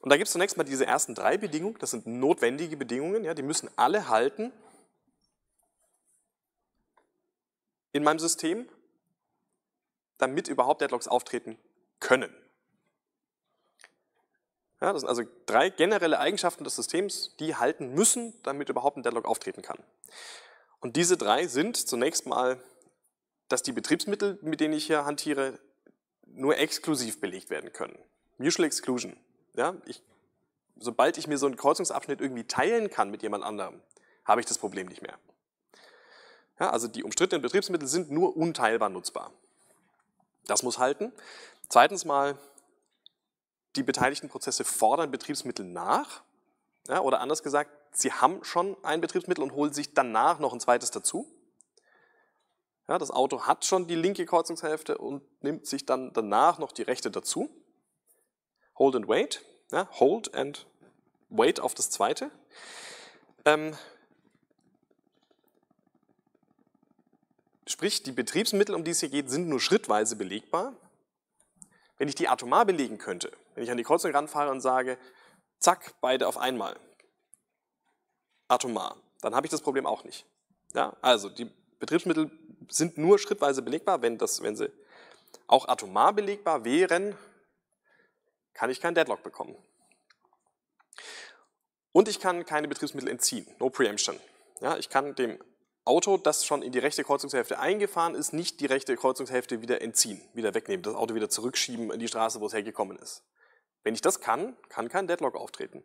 und da gibt es zunächst mal diese ersten drei Bedingungen, das sind notwendige Bedingungen, ja, die müssen alle halten in meinem System, damit überhaupt Deadlocks auftreten können. Ja, das sind also drei generelle Eigenschaften des Systems, die halten müssen, damit überhaupt ein Deadlock auftreten kann. Und diese drei sind zunächst mal, dass die Betriebsmittel, mit denen ich hier hantiere, nur exklusiv belegt werden können. Mutual Exclusion. Ja, ich, sobald ich mir so einen Kreuzungsabschnitt irgendwie teilen kann mit jemand anderem, habe ich das Problem nicht mehr. Ja, also die umstrittenen Betriebsmittel sind nur unteilbar nutzbar. Das muss halten. Zweitens mal, die beteiligten Prozesse fordern Betriebsmittel nach, ja, oder anders gesagt, sie haben schon ein Betriebsmittel und holen sich danach noch ein zweites dazu. Ja, das Auto hat schon die linke Kreuzungshälfte und nimmt sich dann danach noch die rechte dazu. Hold and wait. Ja, hold and wait auf das zweite. Ähm, sprich, die Betriebsmittel, um die es hier geht, sind nur schrittweise belegbar. Wenn ich die atomar belegen könnte, wenn ich an die Kreuzung ranfahre und sage, zack, beide auf einmal, atomar, dann habe ich das Problem auch nicht. Ja? Also die Betriebsmittel sind nur schrittweise belegbar. Wenn, das, wenn sie auch atomar belegbar wären, kann ich keinen Deadlock bekommen. Und ich kann keine Betriebsmittel entziehen, no preemption. Ja, ich kann dem Auto, das schon in die rechte Kreuzungshälfte eingefahren ist, nicht die rechte Kreuzungshälfte wieder entziehen, wieder wegnehmen, das Auto wieder zurückschieben in die Straße, wo es hergekommen ist. Wenn ich das kann, kann kein Deadlock auftreten.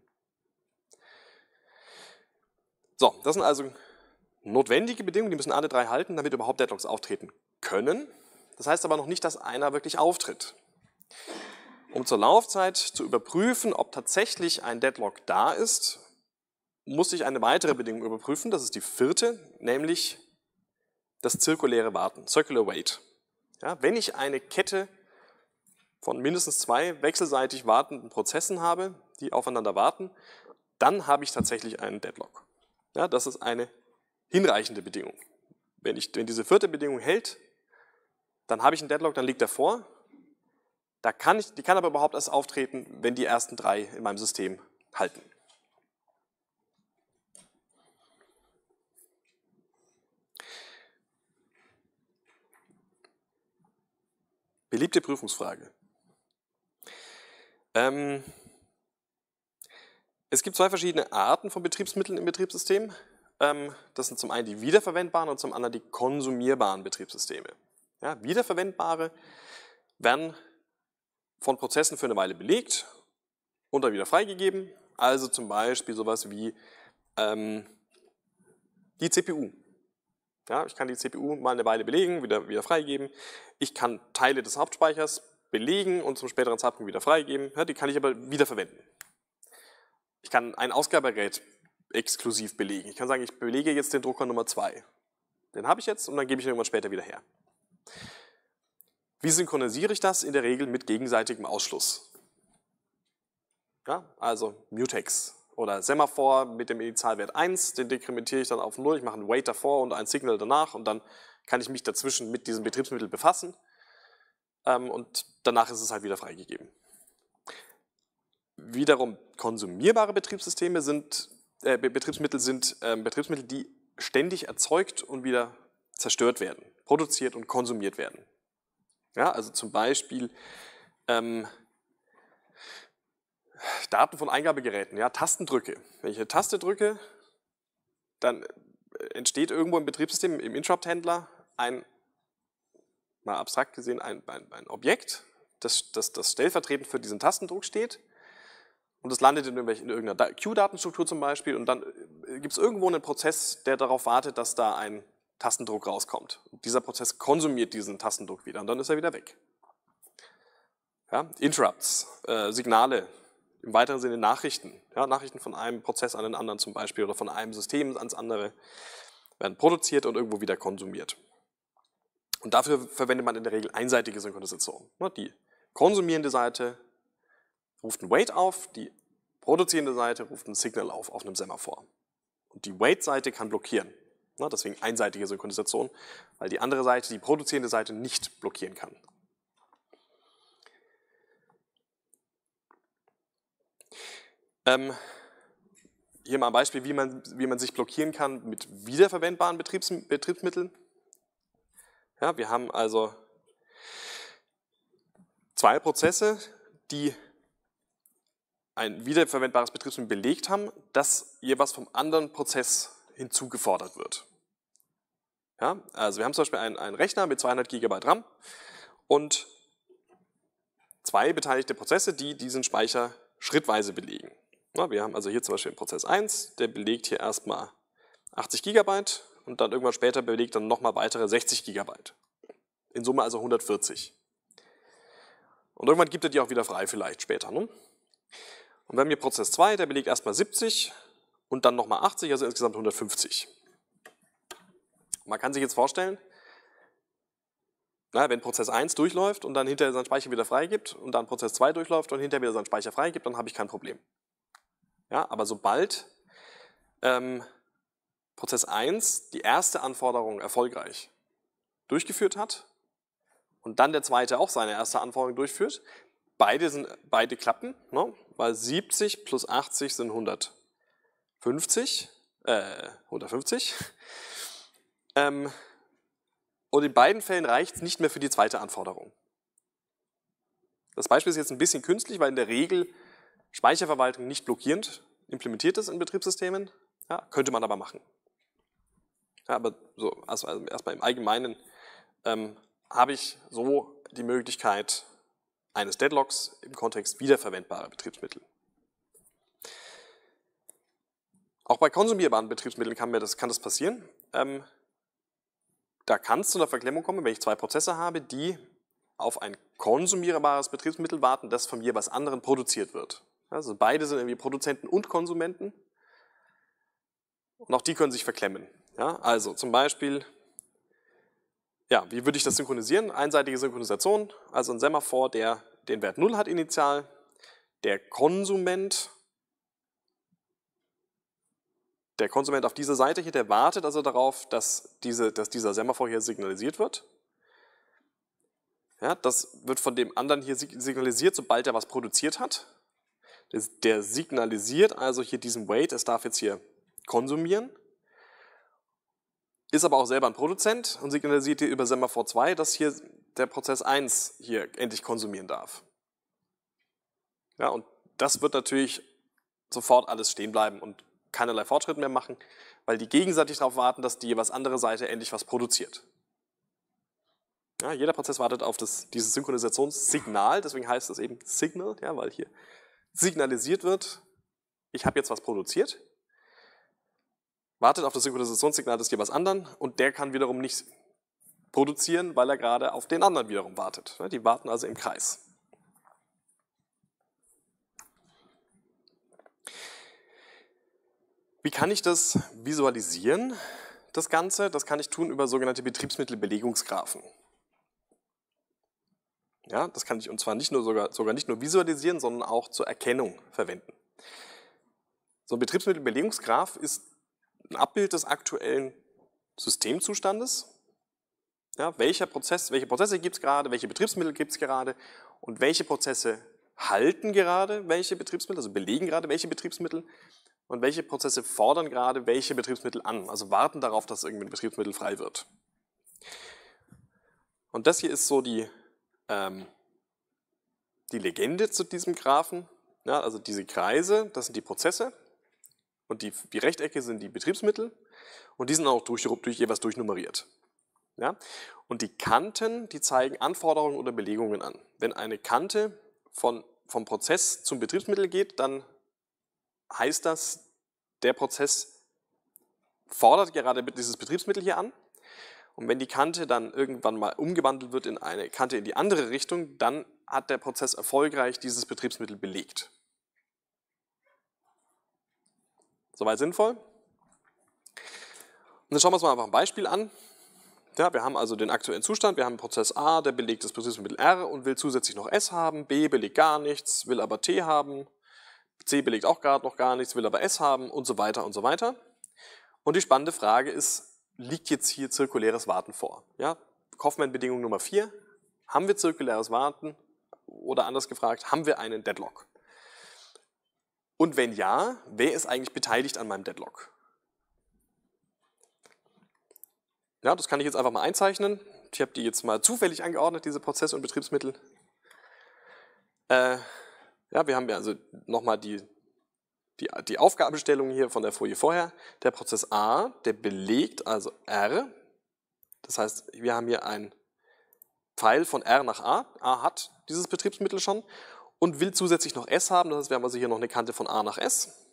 So, das sind also notwendige Bedingungen, die müssen alle drei halten, damit überhaupt Deadlocks auftreten können. Das heißt aber noch nicht, dass einer wirklich auftritt. Um zur Laufzeit zu überprüfen, ob tatsächlich ein Deadlock da ist, muss ich eine weitere Bedingung überprüfen, das ist die vierte, nämlich das zirkuläre Warten, Circular Wait. Ja, wenn ich eine Kette von mindestens zwei wechselseitig wartenden Prozessen habe, die aufeinander warten, dann habe ich tatsächlich einen Deadlock. Ja, das ist eine hinreichende Bedingung. Wenn, ich, wenn diese vierte Bedingung hält, dann habe ich einen Deadlock, dann liegt er vor. Da kann ich, die kann aber überhaupt erst auftreten, wenn die ersten drei in meinem System halten. Beliebte Prüfungsfrage. Ähm, es gibt zwei verschiedene Arten von Betriebsmitteln im Betriebssystem. Ähm, das sind zum einen die wiederverwendbaren und zum anderen die konsumierbaren Betriebssysteme. Ja, wiederverwendbare werden von Prozessen für eine Weile belegt und dann wieder freigegeben. Also zum Beispiel sowas wie ähm, die CPU. Ja, ich kann die CPU mal eine Weile belegen, wieder, wieder freigeben. Ich kann Teile des Hauptspeichers belegen und zum späteren Zeitpunkt wieder freigeben. Ja, die kann ich aber wieder verwenden. Ich kann ein Ausgabegerät exklusiv belegen. Ich kann sagen, ich belege jetzt den Drucker Nummer 2. Den habe ich jetzt und dann gebe ich ihn irgendwann später wieder her. Wie synchronisiere ich das? In der Regel mit gegenseitigem Ausschluss. Ja, also Mutex oder Semaphore mit dem Initialwert 1, den dekrementiere ich dann auf 0, ich mache einen Wait davor und ein Signal danach und dann kann ich mich dazwischen mit diesem Betriebsmittel befassen ähm, und danach ist es halt wieder freigegeben. Wiederum konsumierbare Betriebssysteme sind, äh, Betriebsmittel sind äh, Betriebsmittel, die ständig erzeugt und wieder zerstört werden, produziert und konsumiert werden. Ja, also zum Beispiel ähm, Daten von Eingabegeräten, ja, Tastendrücke. Wenn ich eine Taste drücke, dann äh, entsteht irgendwo im Betriebssystem, im Interrupt-Händler, ein mal abstrakt gesehen ein, ein, ein Objekt, das, das, das stellvertretend für diesen Tastendruck steht und es landet in, in irgendeiner Q-Datenstruktur zum Beispiel und dann äh, gibt es irgendwo einen Prozess, der darauf wartet, dass da ein Tastendruck rauskommt. Und dieser Prozess konsumiert diesen Tastendruck wieder und dann ist er wieder weg. Ja, Interrupts, äh, Signale, im weiteren Sinne Nachrichten. Ja, Nachrichten von einem Prozess an den anderen zum Beispiel oder von einem System ans andere werden produziert und irgendwo wieder konsumiert. Und dafür verwendet man in der Regel einseitige Synchronisation. Ne, die konsumierende Seite ruft ein Wait auf, die produzierende Seite ruft ein Signal auf, auf einem Semaphor. Und die Wait-Seite kann blockieren. Ne, deswegen einseitige Synchronisation, weil die andere Seite, die produzierende Seite, nicht blockieren kann. Ähm, hier mal ein Beispiel, wie man, wie man sich blockieren kann mit wiederverwendbaren Betriebs Betriebsmitteln. Ja, wir haben also zwei Prozesse, die ein wiederverwendbares Betriebssystem belegt haben, dass jeweils vom anderen Prozess hinzugefordert wird. Ja, also wir haben zum Beispiel einen, einen Rechner mit 200 GB RAM und zwei beteiligte Prozesse, die diesen Speicher schrittweise belegen. Ja, wir haben also hier zum Beispiel einen Prozess 1, der belegt hier erstmal 80 GB und dann irgendwann später belegt dann nochmal weitere 60 Gigabyte. In Summe also 140. Und irgendwann gibt er die auch wieder frei, vielleicht später. Ne? Und wir haben hier Prozess 2, der belegt erstmal 70 und dann nochmal 80, also insgesamt 150. Man kann sich jetzt vorstellen, na, wenn Prozess 1 durchläuft und dann hinterher seinen Speicher wieder freigibt und dann Prozess 2 durchläuft und hinterher wieder seinen Speicher freigibt, dann habe ich kein Problem. Ja, aber sobald ähm, Prozess 1 die erste Anforderung erfolgreich durchgeführt hat und dann der zweite auch seine erste Anforderung durchführt, beide, sind, beide klappen, ne? weil 70 plus 80 sind 150, äh, 150. Ähm, und in beiden Fällen reicht es nicht mehr für die zweite Anforderung. Das Beispiel ist jetzt ein bisschen künstlich, weil in der Regel Speicherverwaltung nicht blockierend implementiert ist in Betriebssystemen. Ja, könnte man aber machen. Ja, aber so, also, also erstmal im Allgemeinen ähm, habe ich so die Möglichkeit eines Deadlocks im Kontext wiederverwendbarer Betriebsmittel. Auch bei konsumierbaren Betriebsmitteln kann, mir das, kann das passieren. Ähm, da kann es zu einer Verklemmung kommen, wenn ich zwei Prozesse habe, die auf ein konsumierbares Betriebsmittel warten, das von jeweils anderen produziert wird. Also beide sind irgendwie Produzenten und Konsumenten. Und auch die können sich verklemmen. Ja, also zum Beispiel, ja, wie würde ich das synchronisieren? Einseitige Synchronisation, also ein Semaphor, der den Wert 0 hat initial, der Konsument, der Konsument auf dieser Seite hier, der wartet also darauf, dass, diese, dass dieser Semaphor hier signalisiert wird. Ja, das wird von dem anderen hier signalisiert, sobald er was produziert hat. Der signalisiert also hier diesen Wait, es darf jetzt hier konsumieren ist aber auch selber ein Produzent und signalisiert dir über Semaphore 2, dass hier der Prozess 1 hier endlich konsumieren darf. Ja, und das wird natürlich sofort alles stehen bleiben und keinerlei Fortschritte mehr machen, weil die gegenseitig darauf warten, dass die jeweils andere Seite endlich was produziert. Ja, jeder Prozess wartet auf das, dieses Synchronisationssignal, deswegen heißt es eben Signal, ja, weil hier signalisiert wird, ich habe jetzt was produziert wartet auf das Synchronisationssignal des jeweils anderen und der kann wiederum nicht produzieren, weil er gerade auf den anderen wiederum wartet. Ne, die warten also im Kreis. Wie kann ich das visualisieren, das Ganze? Das kann ich tun über sogenannte Betriebsmittelbelegungsgrafen. Ja, das kann ich und zwar nicht nur sogar, sogar nicht nur visualisieren, sondern auch zur Erkennung verwenden. So ein Betriebsmittelbelegungsgraf ist ein Abbild des aktuellen Systemzustandes. Ja, welcher Prozess, welche Prozesse gibt es gerade, welche Betriebsmittel gibt es gerade und welche Prozesse halten gerade welche Betriebsmittel, also belegen gerade welche Betriebsmittel und welche Prozesse fordern gerade welche Betriebsmittel an, also warten darauf, dass irgendwie ein Betriebsmittel frei wird. Und das hier ist so die, ähm, die Legende zu diesem Graphen. Ja, also diese Kreise, das sind die Prozesse, und die, die Rechtecke sind die Betriebsmittel und die sind auch durch, durch jeweils durchnummeriert. Ja? Und die Kanten, die zeigen Anforderungen oder Belegungen an. Wenn eine Kante von, vom Prozess zum Betriebsmittel geht, dann heißt das, der Prozess fordert gerade dieses Betriebsmittel hier an. Und wenn die Kante dann irgendwann mal umgewandelt wird in eine Kante in die andere Richtung, dann hat der Prozess erfolgreich dieses Betriebsmittel belegt. Soweit sinnvoll? Und dann schauen wir uns mal einfach ein Beispiel an. Ja, wir haben also den aktuellen Zustand, wir haben Prozess A, der belegt das Prozessmittel R und will zusätzlich noch S haben, B belegt gar nichts, will aber T haben, C belegt auch gerade noch gar nichts, will aber S haben und so weiter und so weiter. Und die spannende Frage ist, liegt jetzt hier zirkuläres Warten vor? Ja, Kaufmann-Bedingung Nummer 4, haben wir zirkuläres Warten oder anders gefragt, haben wir einen Deadlock? Und wenn ja, wer ist eigentlich beteiligt an meinem Deadlock? Ja, das kann ich jetzt einfach mal einzeichnen. Ich habe die jetzt mal zufällig angeordnet, diese Prozesse und Betriebsmittel. Äh, ja, wir haben ja also nochmal die, die, die Aufgabenstellung hier von der Folie vorher. Der Prozess A, der belegt also R. Das heißt, wir haben hier einen Pfeil von R nach A. A hat dieses Betriebsmittel schon und will zusätzlich noch S haben. Das heißt, wir haben also hier noch eine Kante von A nach S.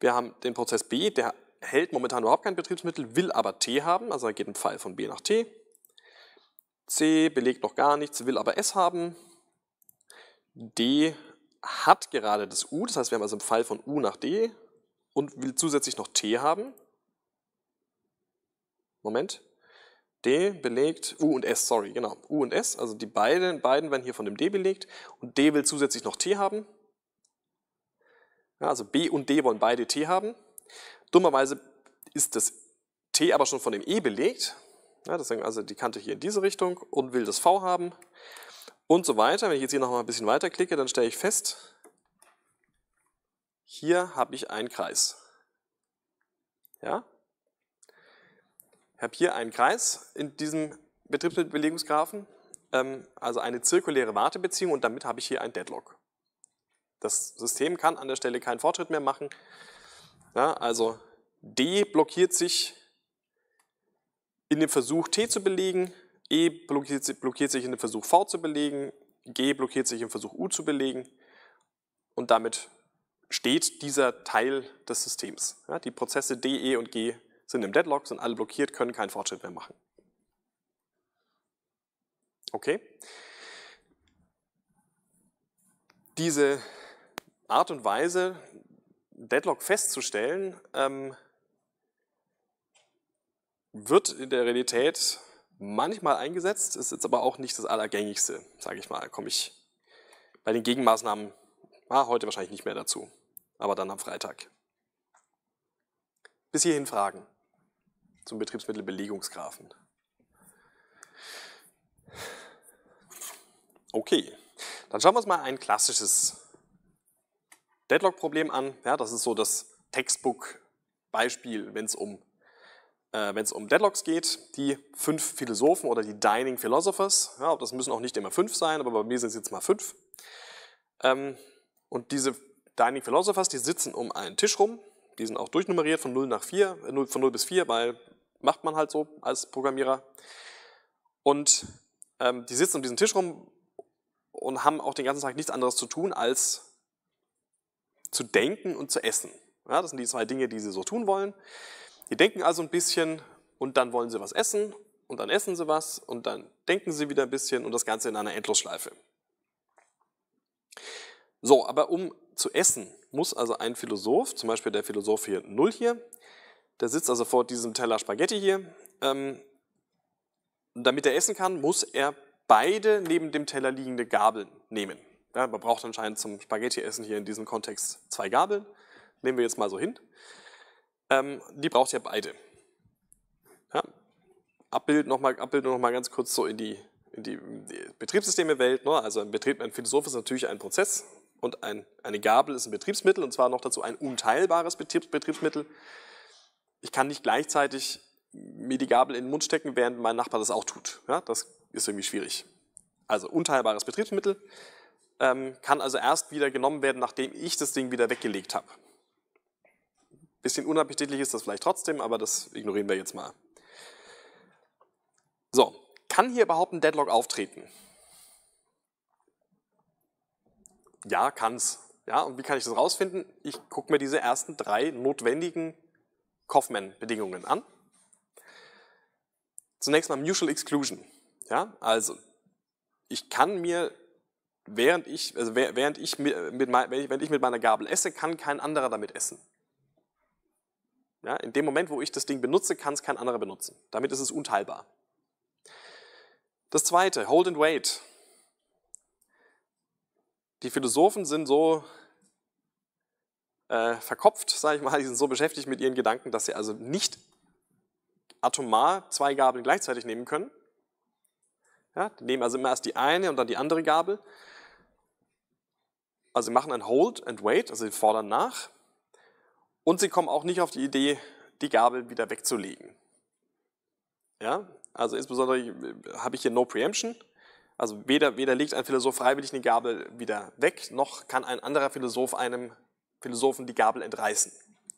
Wir haben den Prozess B, der hält momentan überhaupt kein Betriebsmittel, will aber T haben, also er geht ein Pfeil von B nach T. C belegt noch gar nichts, will aber S haben. D hat gerade das U, das heißt, wir haben also einen Pfeil von U nach D und will zusätzlich noch T haben. Moment. D belegt, U und S, sorry, genau. U und S, also die beiden, beiden werden hier von dem D belegt und D will zusätzlich noch T haben. Ja, also B und D wollen beide T haben. Dummerweise ist das T aber schon von dem E belegt. Ja, deswegen also die Kante hier in diese Richtung und will das V haben und so weiter. Wenn ich jetzt hier nochmal ein bisschen weiter klicke, dann stelle ich fest, hier habe ich einen Kreis. Ja, ich habe hier einen Kreis in diesem Betriebsbelegungsgraphen, ähm, also eine zirkuläre Wartebeziehung und damit habe ich hier ein Deadlock. Das System kann an der Stelle keinen Fortschritt mehr machen. Ja, also D blockiert sich in dem Versuch T zu belegen, E blockiert, blockiert sich in dem Versuch V zu belegen, G blockiert sich im Versuch U zu belegen und damit steht dieser Teil des Systems. Ja, die Prozesse D, E und G sind im Deadlock, sind alle blockiert, können keinen Fortschritt mehr machen. Okay? Diese Art und Weise, Deadlock festzustellen, ähm, wird in der Realität manchmal eingesetzt, ist jetzt aber auch nicht das Allergängigste, sage ich mal. Komme ich bei den Gegenmaßnahmen ah, heute wahrscheinlich nicht mehr dazu, aber dann am Freitag. Bis hierhin Fragen zum Betriebsmittelbelegungsgrafen. Okay, dann schauen wir uns mal ein klassisches Deadlock-Problem an. Ja, das ist so das Textbook-Beispiel, wenn es um, äh, um Deadlocks geht. Die fünf Philosophen oder die Dining Philosophers, ja, das müssen auch nicht immer fünf sein, aber bei mir sind es jetzt mal fünf. Ähm, und diese Dining Philosophers, die sitzen um einen Tisch rum, die sind auch durchnummeriert von 0, nach 4, äh, von 0 bis 4, weil Macht man halt so als Programmierer. Und ähm, die sitzen um diesen Tisch rum und haben auch den ganzen Tag nichts anderes zu tun, als zu denken und zu essen. Ja, das sind die zwei Dinge, die sie so tun wollen. Die denken also ein bisschen und dann wollen sie was essen und dann essen sie was und dann denken sie wieder ein bisschen und das Ganze in einer Endlosschleife. So, aber um zu essen, muss also ein Philosoph, zum Beispiel der Philosoph hier Null hier, der sitzt also vor diesem Teller Spaghetti hier. Ähm, damit er essen kann, muss er beide neben dem Teller liegende Gabeln nehmen. Ja, man braucht anscheinend zum Spaghetti-Essen hier in diesem Kontext zwei Gabeln. Nehmen wir jetzt mal so hin. Ähm, die braucht ihr beide. Ja. Abbild nochmal noch ganz kurz so in die, in die, die Betriebssysteme-Welt. Ne? Also ein, Betrieb, ein Philosoph ist natürlich ein Prozess und ein, eine Gabel ist ein Betriebsmittel und zwar noch dazu ein unteilbares Betriebs Betriebsmittel ich kann nicht gleichzeitig mir die Gabel in den Mund stecken, während mein Nachbar das auch tut. Ja, das ist irgendwie schwierig. Also unteilbares Betriebsmittel ähm, kann also erst wieder genommen werden, nachdem ich das Ding wieder weggelegt habe. Bisschen unappetitlich ist das vielleicht trotzdem, aber das ignorieren wir jetzt mal. So, kann hier überhaupt ein Deadlock auftreten? Ja, kann's. Ja, und wie kann ich das rausfinden? Ich gucke mir diese ersten drei notwendigen kaufmann bedingungen an. Zunächst mal Mutual Exclusion. Ja, also ich kann mir, während ich, also während ich mit, mit, während ich mit meiner Gabel esse, kann kein anderer damit essen. Ja, in dem Moment, wo ich das Ding benutze, kann es kein anderer benutzen. Damit ist es unteilbar. Das zweite, Hold and Wait. Die Philosophen sind so äh, verkopft, sage ich mal. Die sind so beschäftigt mit ihren Gedanken, dass sie also nicht atomar zwei Gabeln gleichzeitig nehmen können. Ja, die nehmen also immer erst die eine und dann die andere Gabel. Also sie machen ein Hold and Wait, also sie fordern nach. Und sie kommen auch nicht auf die Idee, die Gabel wieder wegzulegen. Ja, also insbesondere äh, habe ich hier No Preemption. Also weder, weder legt ein Philosoph freiwillig eine Gabel wieder weg, noch kann ein anderer Philosoph einem Philosophen die Gabel entreißen.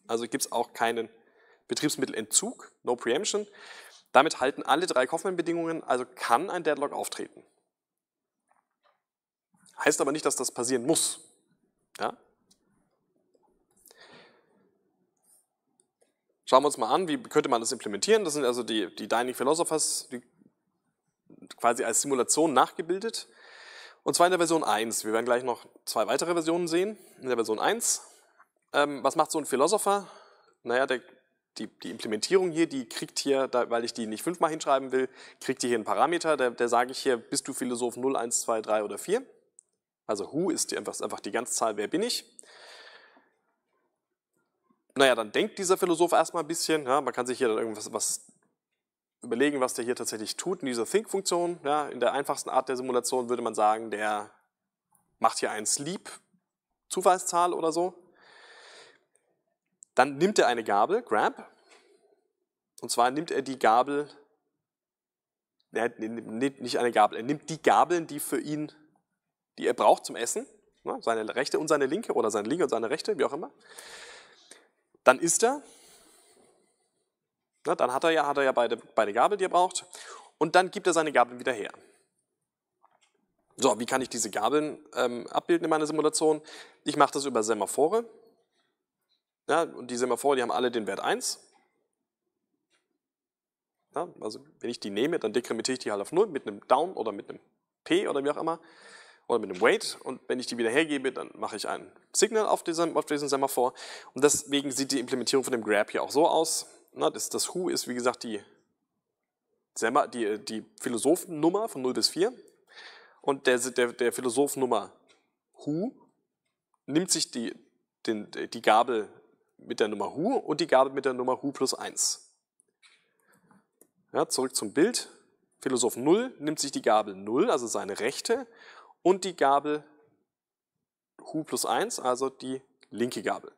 Also gibt es auch keinen Betriebsmittelentzug, no preemption. Damit halten alle drei Kaufmann-Bedingungen, also kann ein Deadlock auftreten. Heißt aber nicht, dass das passieren muss. Ja? Schauen wir uns mal an, wie könnte man das implementieren. Das sind also die, die Dining Philosophers, die quasi als Simulation nachgebildet. Und zwar in der Version 1. Wir werden gleich noch zwei weitere Versionen sehen. In der Version 1. Ähm, was macht so ein Philosopher? Naja, der, die, die, Implementierung hier, die kriegt hier, da, weil ich die nicht fünfmal hinschreiben will, kriegt die hier einen Parameter, der, der sage ich hier, bist du Philosoph 0, 1, 2, 3 oder 4? Also who ist, die, ist einfach die Ganzzahl, wer bin ich? Naja, dann denkt dieser Philosoph erstmal ein bisschen, ja, man kann sich hier dann irgendwas was überlegen, was der hier tatsächlich tut in dieser Think-Funktion. Ja, in der einfachsten Art der Simulation würde man sagen, der macht hier einen Sleep, Zufallszahl oder so. Dann nimmt er eine Gabel, Grab. Und zwar nimmt er die Gabel, er nimmt nicht eine Gabel, er nimmt die Gabeln, die für ihn, die er braucht zum Essen, ne, seine rechte und seine linke oder seine linke und seine rechte, wie auch immer. Dann isst er Ne, dann hat er ja, hat er ja beide, beide Gabeln, die er braucht. Und dann gibt er seine Gabeln wieder her. So, wie kann ich diese Gabeln ähm, abbilden in meiner Simulation? Ich mache das über Semaphore. Ja, und die Semaphore, die haben alle den Wert 1. Ja, also wenn ich die nehme, dann dekrementiere ich die halt auf 0 mit einem Down oder mit einem P oder wie auch immer. Oder mit einem Wait. Und wenn ich die wieder hergebe, dann mache ich ein Signal auf diesen, auf diesem Semaphore. Und deswegen sieht die Implementierung von dem Grab hier auch so aus na, ne, das, das Who ist, wie gesagt, die, die, die Philosophennummer von 0 bis 4. Und der, der, der Philosophennummer Who nimmt sich die, den, die Gabel mit der Nummer Hu und die Gabel mit der Nummer Hu plus 1. Ja, zurück zum Bild. Philosoph 0 nimmt sich die Gabel 0, also seine rechte, und die Gabel Hu plus 1, also die linke Gabel.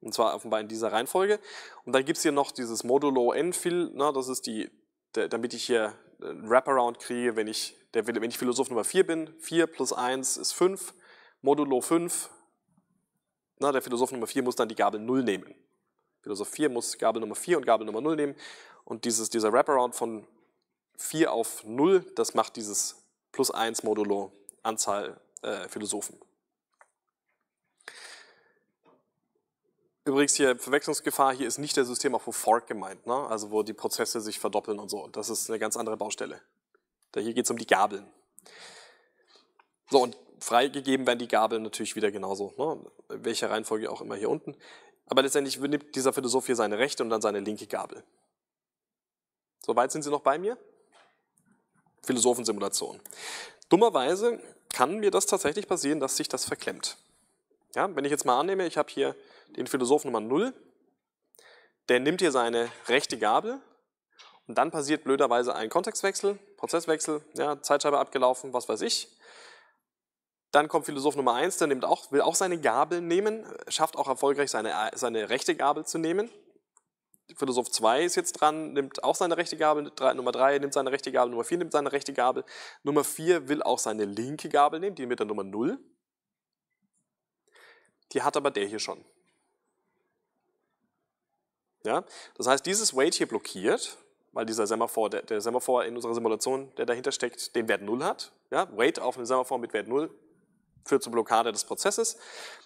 Und zwar offenbar in dieser Reihenfolge. Und dann gibt es hier noch dieses Modulo N-Fill, ne? das ist die, der, damit ich hier einen Wraparound kriege, wenn ich, der, wenn ich Philosoph Nummer 4 bin. 4 plus 1 ist 5, Modulo 5. Na, ne? der Philosoph Nummer 4 muss dann die Gabel 0 nehmen. Philosoph 4 muss Gabel Nummer 4 und Gabel Nummer 0 nehmen. Und dieses, dieser Wraparound von 4 auf 0, das macht dieses plus 1 Modulo Anzahl äh, Philosophen. Übrigens hier Verwechslungsgefahr, hier ist nicht der System auf Fork gemeint, ne? also wo die Prozesse sich verdoppeln und so. Das ist eine ganz andere Baustelle. Da hier geht es um die Gabeln. So, und freigegeben werden die Gabeln natürlich wieder genauso, ne? welche Reihenfolge auch immer hier unten. Aber letztendlich nimmt dieser Philosoph hier seine rechte und dann seine linke Gabel. Soweit sind Sie noch bei mir? Philosophensimulation. Dummerweise kann mir das tatsächlich passieren, dass sich das verklemmt. Ja, wenn ich jetzt mal annehme, ich habe hier den Philosoph Nummer 0. Der nimmt hier seine rechte Gabel und dann passiert blöderweise ein Kontextwechsel, Prozesswechsel, ja, Zeitscheibe abgelaufen, was weiß ich. Dann kommt Philosoph Nummer 1, der nimmt auch, will auch seine Gabel nehmen, schafft auch erfolgreich seine, seine rechte Gabel zu nehmen. Philosoph 2 ist jetzt dran, nimmt auch seine rechte Gabel, Nummer 3 nimmt seine rechte Gabel, Nummer 4 nimmt seine rechte Gabel, Nummer 4 will auch seine linke Gabel nehmen, die mit der Nummer 0. Die hat aber der hier schon. Ja? Das heißt, dieses Weight hier blockiert, weil dieser Semaphore, der, der Semaphor in unserer Simulation, der dahinter steckt, den Wert 0 hat. Ja? Weight auf einem Semaphore mit Wert 0 führt zur Blockade des Prozesses.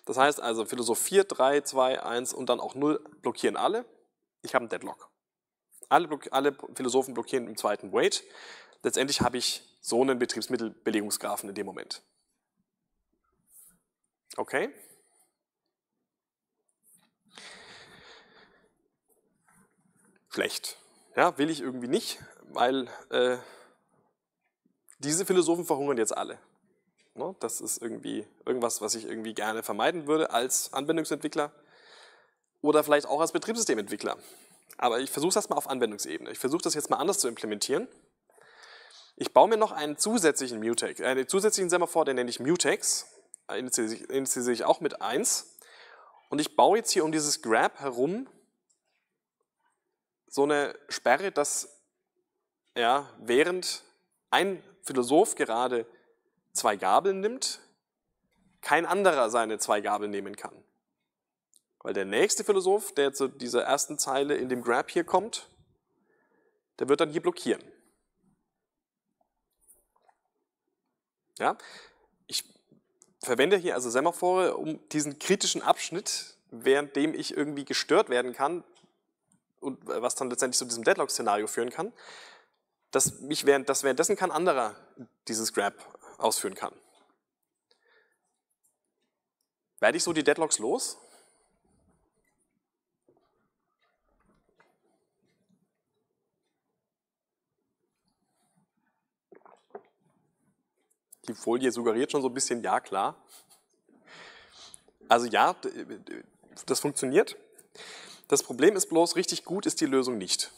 Das heißt also, Philosophie 3, 2, 1 und dann auch 0 blockieren alle. Ich habe einen Deadlock. Alle, alle Philosophen blockieren im zweiten Weight. Letztendlich habe ich so einen Betriebsmittelbelegungsgrafen in dem Moment. Okay? schlecht. Ja, will ich irgendwie nicht, weil äh, diese Philosophen verhungern jetzt alle. Ne? Das ist irgendwie irgendwas, was ich irgendwie gerne vermeiden würde als Anwendungsentwickler oder vielleicht auch als Betriebssystementwickler. Aber ich versuche das mal auf Anwendungsebene. Ich versuche das jetzt mal anders zu implementieren. Ich baue mir noch einen zusätzlichen Mutex, äh, einen zusätzlichen Semaphore, den nenne ich Mutex. Äh, initialisiere ich auch mit 1. Und ich baue jetzt hier um dieses Grab herum so eine Sperre, dass ja, während ein Philosoph gerade zwei Gabeln nimmt, kein anderer seine zwei Gabeln nehmen kann. Weil der nächste Philosoph, der zu dieser ersten Zeile in dem Grab hier kommt, der wird dann hier blockieren. Ja? Ich verwende hier also Semaphore, um diesen kritischen Abschnitt, während dem ich irgendwie gestört werden kann, und was dann letztendlich zu diesem Deadlock-Szenario führen kann, dass, mich während, dass währenddessen kein anderer dieses Grab ausführen kann. Werde ich so die Deadlocks los? Die Folie suggeriert schon so ein bisschen, ja klar. Also ja, das funktioniert. Das Problem ist bloß, richtig gut ist die Lösung nicht.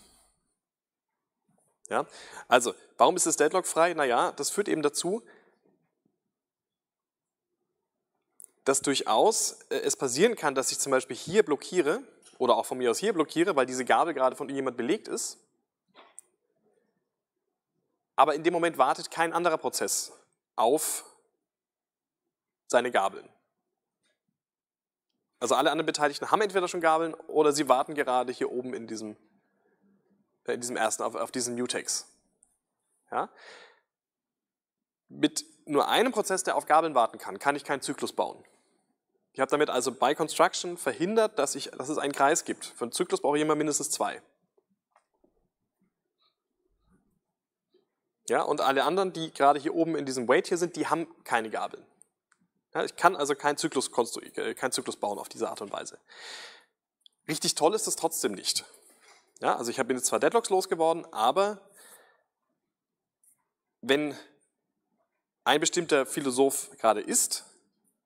Ja? Also, warum ist das Deadlock frei? Naja, das führt eben dazu, dass durchaus äh, es passieren kann, dass ich zum Beispiel hier blockiere oder auch von mir aus hier blockiere, weil diese Gabel gerade von jemand belegt ist. Aber in dem Moment wartet kein anderer Prozess auf seine Gabeln. Also alle anderen Beteiligten haben entweder schon Gabeln oder sie warten gerade hier oben in diesem, äh, in diesem ersten, auf, auf diesen Mutex. Ja? Mit nur einem Prozess, der auf Gabeln warten kann, kann ich keinen Zyklus bauen. Ich habe damit also bei Construction verhindert, dass, ich, dass es einen Kreis gibt. Für einen Zyklus brauche ich immer mindestens zwei. Ja, und alle anderen, die gerade hier oben in diesem Wait hier sind, die haben keine Gabeln. Ja, ich kann also keinen Zyklus, äh, keinen Zyklus bauen auf diese Art und Weise. Richtig toll ist das trotzdem nicht. Ja, also ich bin jetzt zwar Deadlocks losgeworden, aber wenn ein bestimmter Philosoph gerade ist,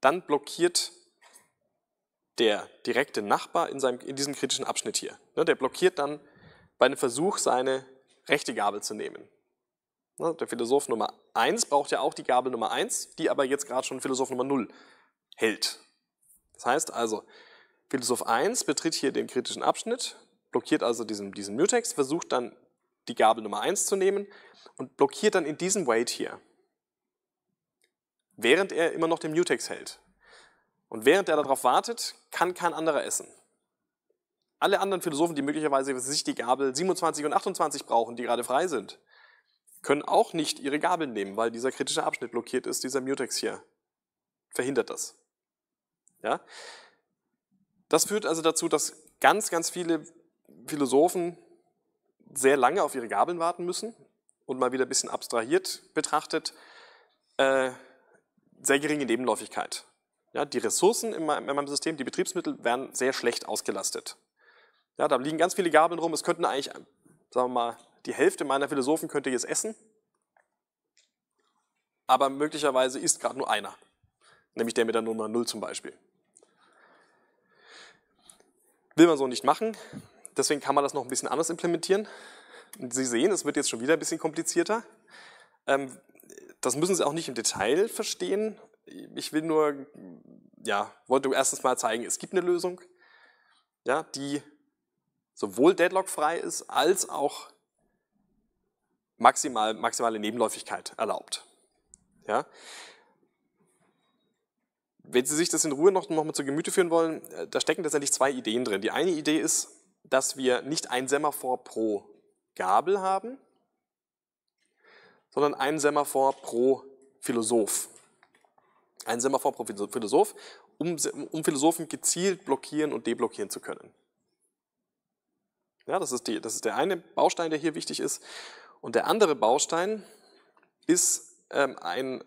dann blockiert der direkte Nachbar in, seinem, in diesem kritischen Abschnitt hier. Ne, der blockiert dann bei einem Versuch, seine rechte Gabel zu nehmen. Ne, der Philosoph Nummer 1 braucht ja auch die Gabel Nummer 1, die aber jetzt gerade schon Philosoph Nummer 0 hält. Das heißt also, Philosoph 1 betritt hier den kritischen Abschnitt, blockiert also diesen, diesen Mutex, versucht dann die Gabel Nummer 1 zu nehmen und blockiert dann in diesem Wait hier, während er immer noch den Mutex hält. Und während er darauf wartet, kann kein anderer essen. Alle anderen Philosophen, die möglicherweise sich die Gabel 27 und 28 brauchen, die gerade frei sind, können auch nicht ihre Gabeln nehmen, weil dieser kritische Abschnitt blockiert ist, dieser Mutex hier. Verhindert das. Ja? Das führt also dazu, dass ganz, ganz viele Philosophen sehr lange auf ihre Gabeln warten müssen und mal wieder ein bisschen abstrahiert betrachtet, äh, sehr geringe Nebenläufigkeit. Ja, die Ressourcen in meinem, in meinem System, die Betriebsmittel, werden sehr schlecht ausgelastet. Ja, da liegen ganz viele Gabeln rum. Es könnten eigentlich, sagen wir mal, die Hälfte meiner Philosophen könnte jetzt essen, aber möglicherweise ist gerade nur einer, nämlich der mit der Nummer 0 zum Beispiel. Will man so nicht machen, deswegen kann man das noch ein bisschen anders implementieren. Sie sehen, es wird jetzt schon wieder ein bisschen komplizierter. Ähm, das müssen Sie auch nicht im Detail verstehen. Ich will nur, ja, wollte erstens mal zeigen, es gibt eine Lösung, ja, die sowohl deadlockfrei ist als auch maximal, maximale Nebenläufigkeit erlaubt. Ja? Wenn Sie sich das in Ruhe noch, noch mal zu Gemüte führen wollen, äh, da stecken tatsächlich zwei Ideen drin. Die eine Idee ist, dass wir nicht ein Semaphor pro Gabel haben, sondern ein Semaphor pro Philosoph. Ein Semaphor pro Philosoph, um, um Philosophen gezielt blockieren und deblockieren zu können. Ja, das ist, die, das ist der eine Baustein, der hier wichtig ist. Und der andere Baustein ist ähm, ein, äh,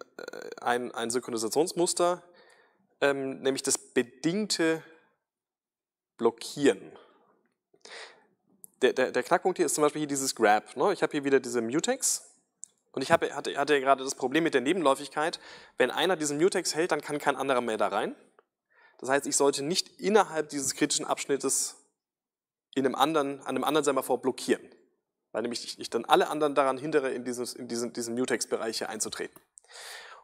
ein, ein Synchronisationsmuster, ähm, nämlich das bedingte Blockieren. Der, der, der, Knackpunkt hier ist zum Beispiel hier dieses Grab. Ne? Ich habe hier wieder diese Mutex und ich hab, hatte, hatte gerade das Problem mit der Nebenläufigkeit. Wenn einer diesen Mutex hält, dann kann kein anderer mehr da rein. Das heißt, ich sollte nicht innerhalb dieses kritischen Abschnittes in einem anderen, an einem anderen Semaphore blockieren weil nämlich ich, dann alle anderen daran hindere, in, dieses, in diesen, diesen Mutex-Bereich hier einzutreten.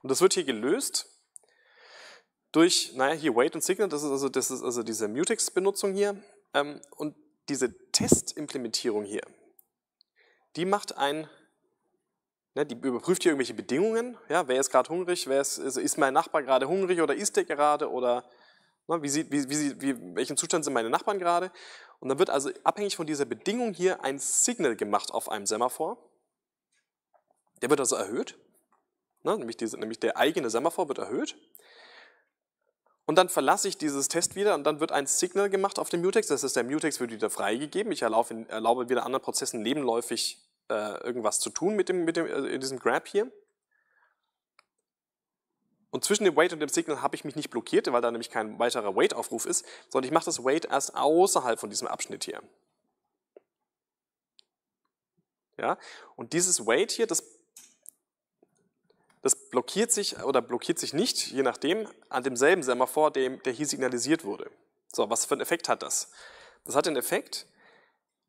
Und das wird hier gelöst durch, naja, hier Wait und Signal, das ist also, das ist also diese Mutex-Benutzung hier. Ähm, und diese Test-Implementierung hier, die macht ein, ne, die überprüft hier irgendwelche Bedingungen. Ja, wer ist gerade hungrig, wer ist, ist, mein Nachbar gerade hungrig oder isst der gerade oder Ne, wie sieht, wie, wie, wie, welchen Zustand sind meine Nachbarn gerade? Und dann wird also abhängig von dieser Bedingung hier ein Signal gemacht auf einem Semaphor. Der wird also erhöht. Ne? Nämlich, diese, nämlich der eigene Semaphor wird erhöht. Und dann verlasse ich dieses Test wieder und dann wird ein Signal gemacht auf dem Mutex. Das heißt, der Mutex wird wieder freigegeben. Ich erlaube, erlaube wieder anderen Prozessen nebenläufig äh, irgendwas zu tun mit, dem, mit dem, äh, diesem Grab hier. Und zwischen dem Wait und dem Signal habe ich mich nicht blockiert, weil da nämlich kein weiterer Wait-Aufruf ist, sondern ich mache das Wait erst außerhalb von diesem Abschnitt hier. Ja? Und dieses Wait hier, das, das blockiert sich oder blockiert sich nicht, je nachdem, an demselben Semaphore, dem, der hier signalisiert wurde. So, was für einen Effekt hat das? Das hat den Effekt,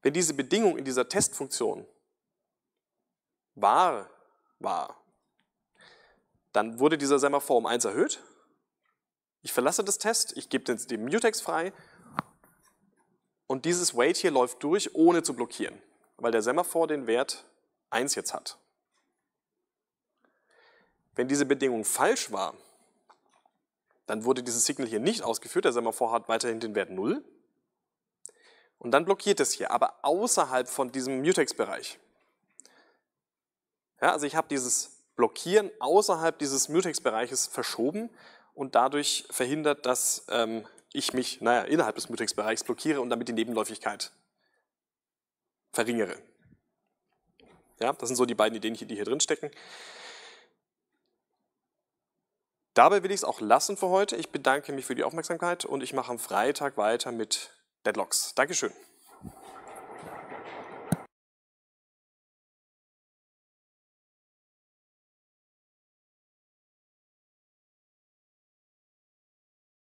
wenn diese Bedingung in dieser Testfunktion wahr war, dann wurde dieser Semaphore um 1 erhöht. Ich verlasse das Test, ich gebe den Mutex frei und dieses Wait hier läuft durch, ohne zu blockieren, weil der Semaphore den Wert 1 jetzt hat. Wenn diese Bedingung falsch war, dann wurde dieses Signal hier nicht ausgeführt, der Semaphore hat weiterhin den Wert 0. Und dann blockiert es hier, aber außerhalb von diesem Mutex-Bereich. Ja, also ich habe dieses Blockieren außerhalb dieses Mutex-Bereiches verschoben und dadurch verhindert, dass ähm, ich mich, naja, innerhalb des Mutex-Bereichs blockiere und damit die Nebenläufigkeit verringere. Ja, das sind so die beiden Ideen, die hier drin stecken. Dabei will ich es auch lassen für heute. Ich bedanke mich für die Aufmerksamkeit und ich mache am Freitag weiter mit Deadlocks. Dankeschön.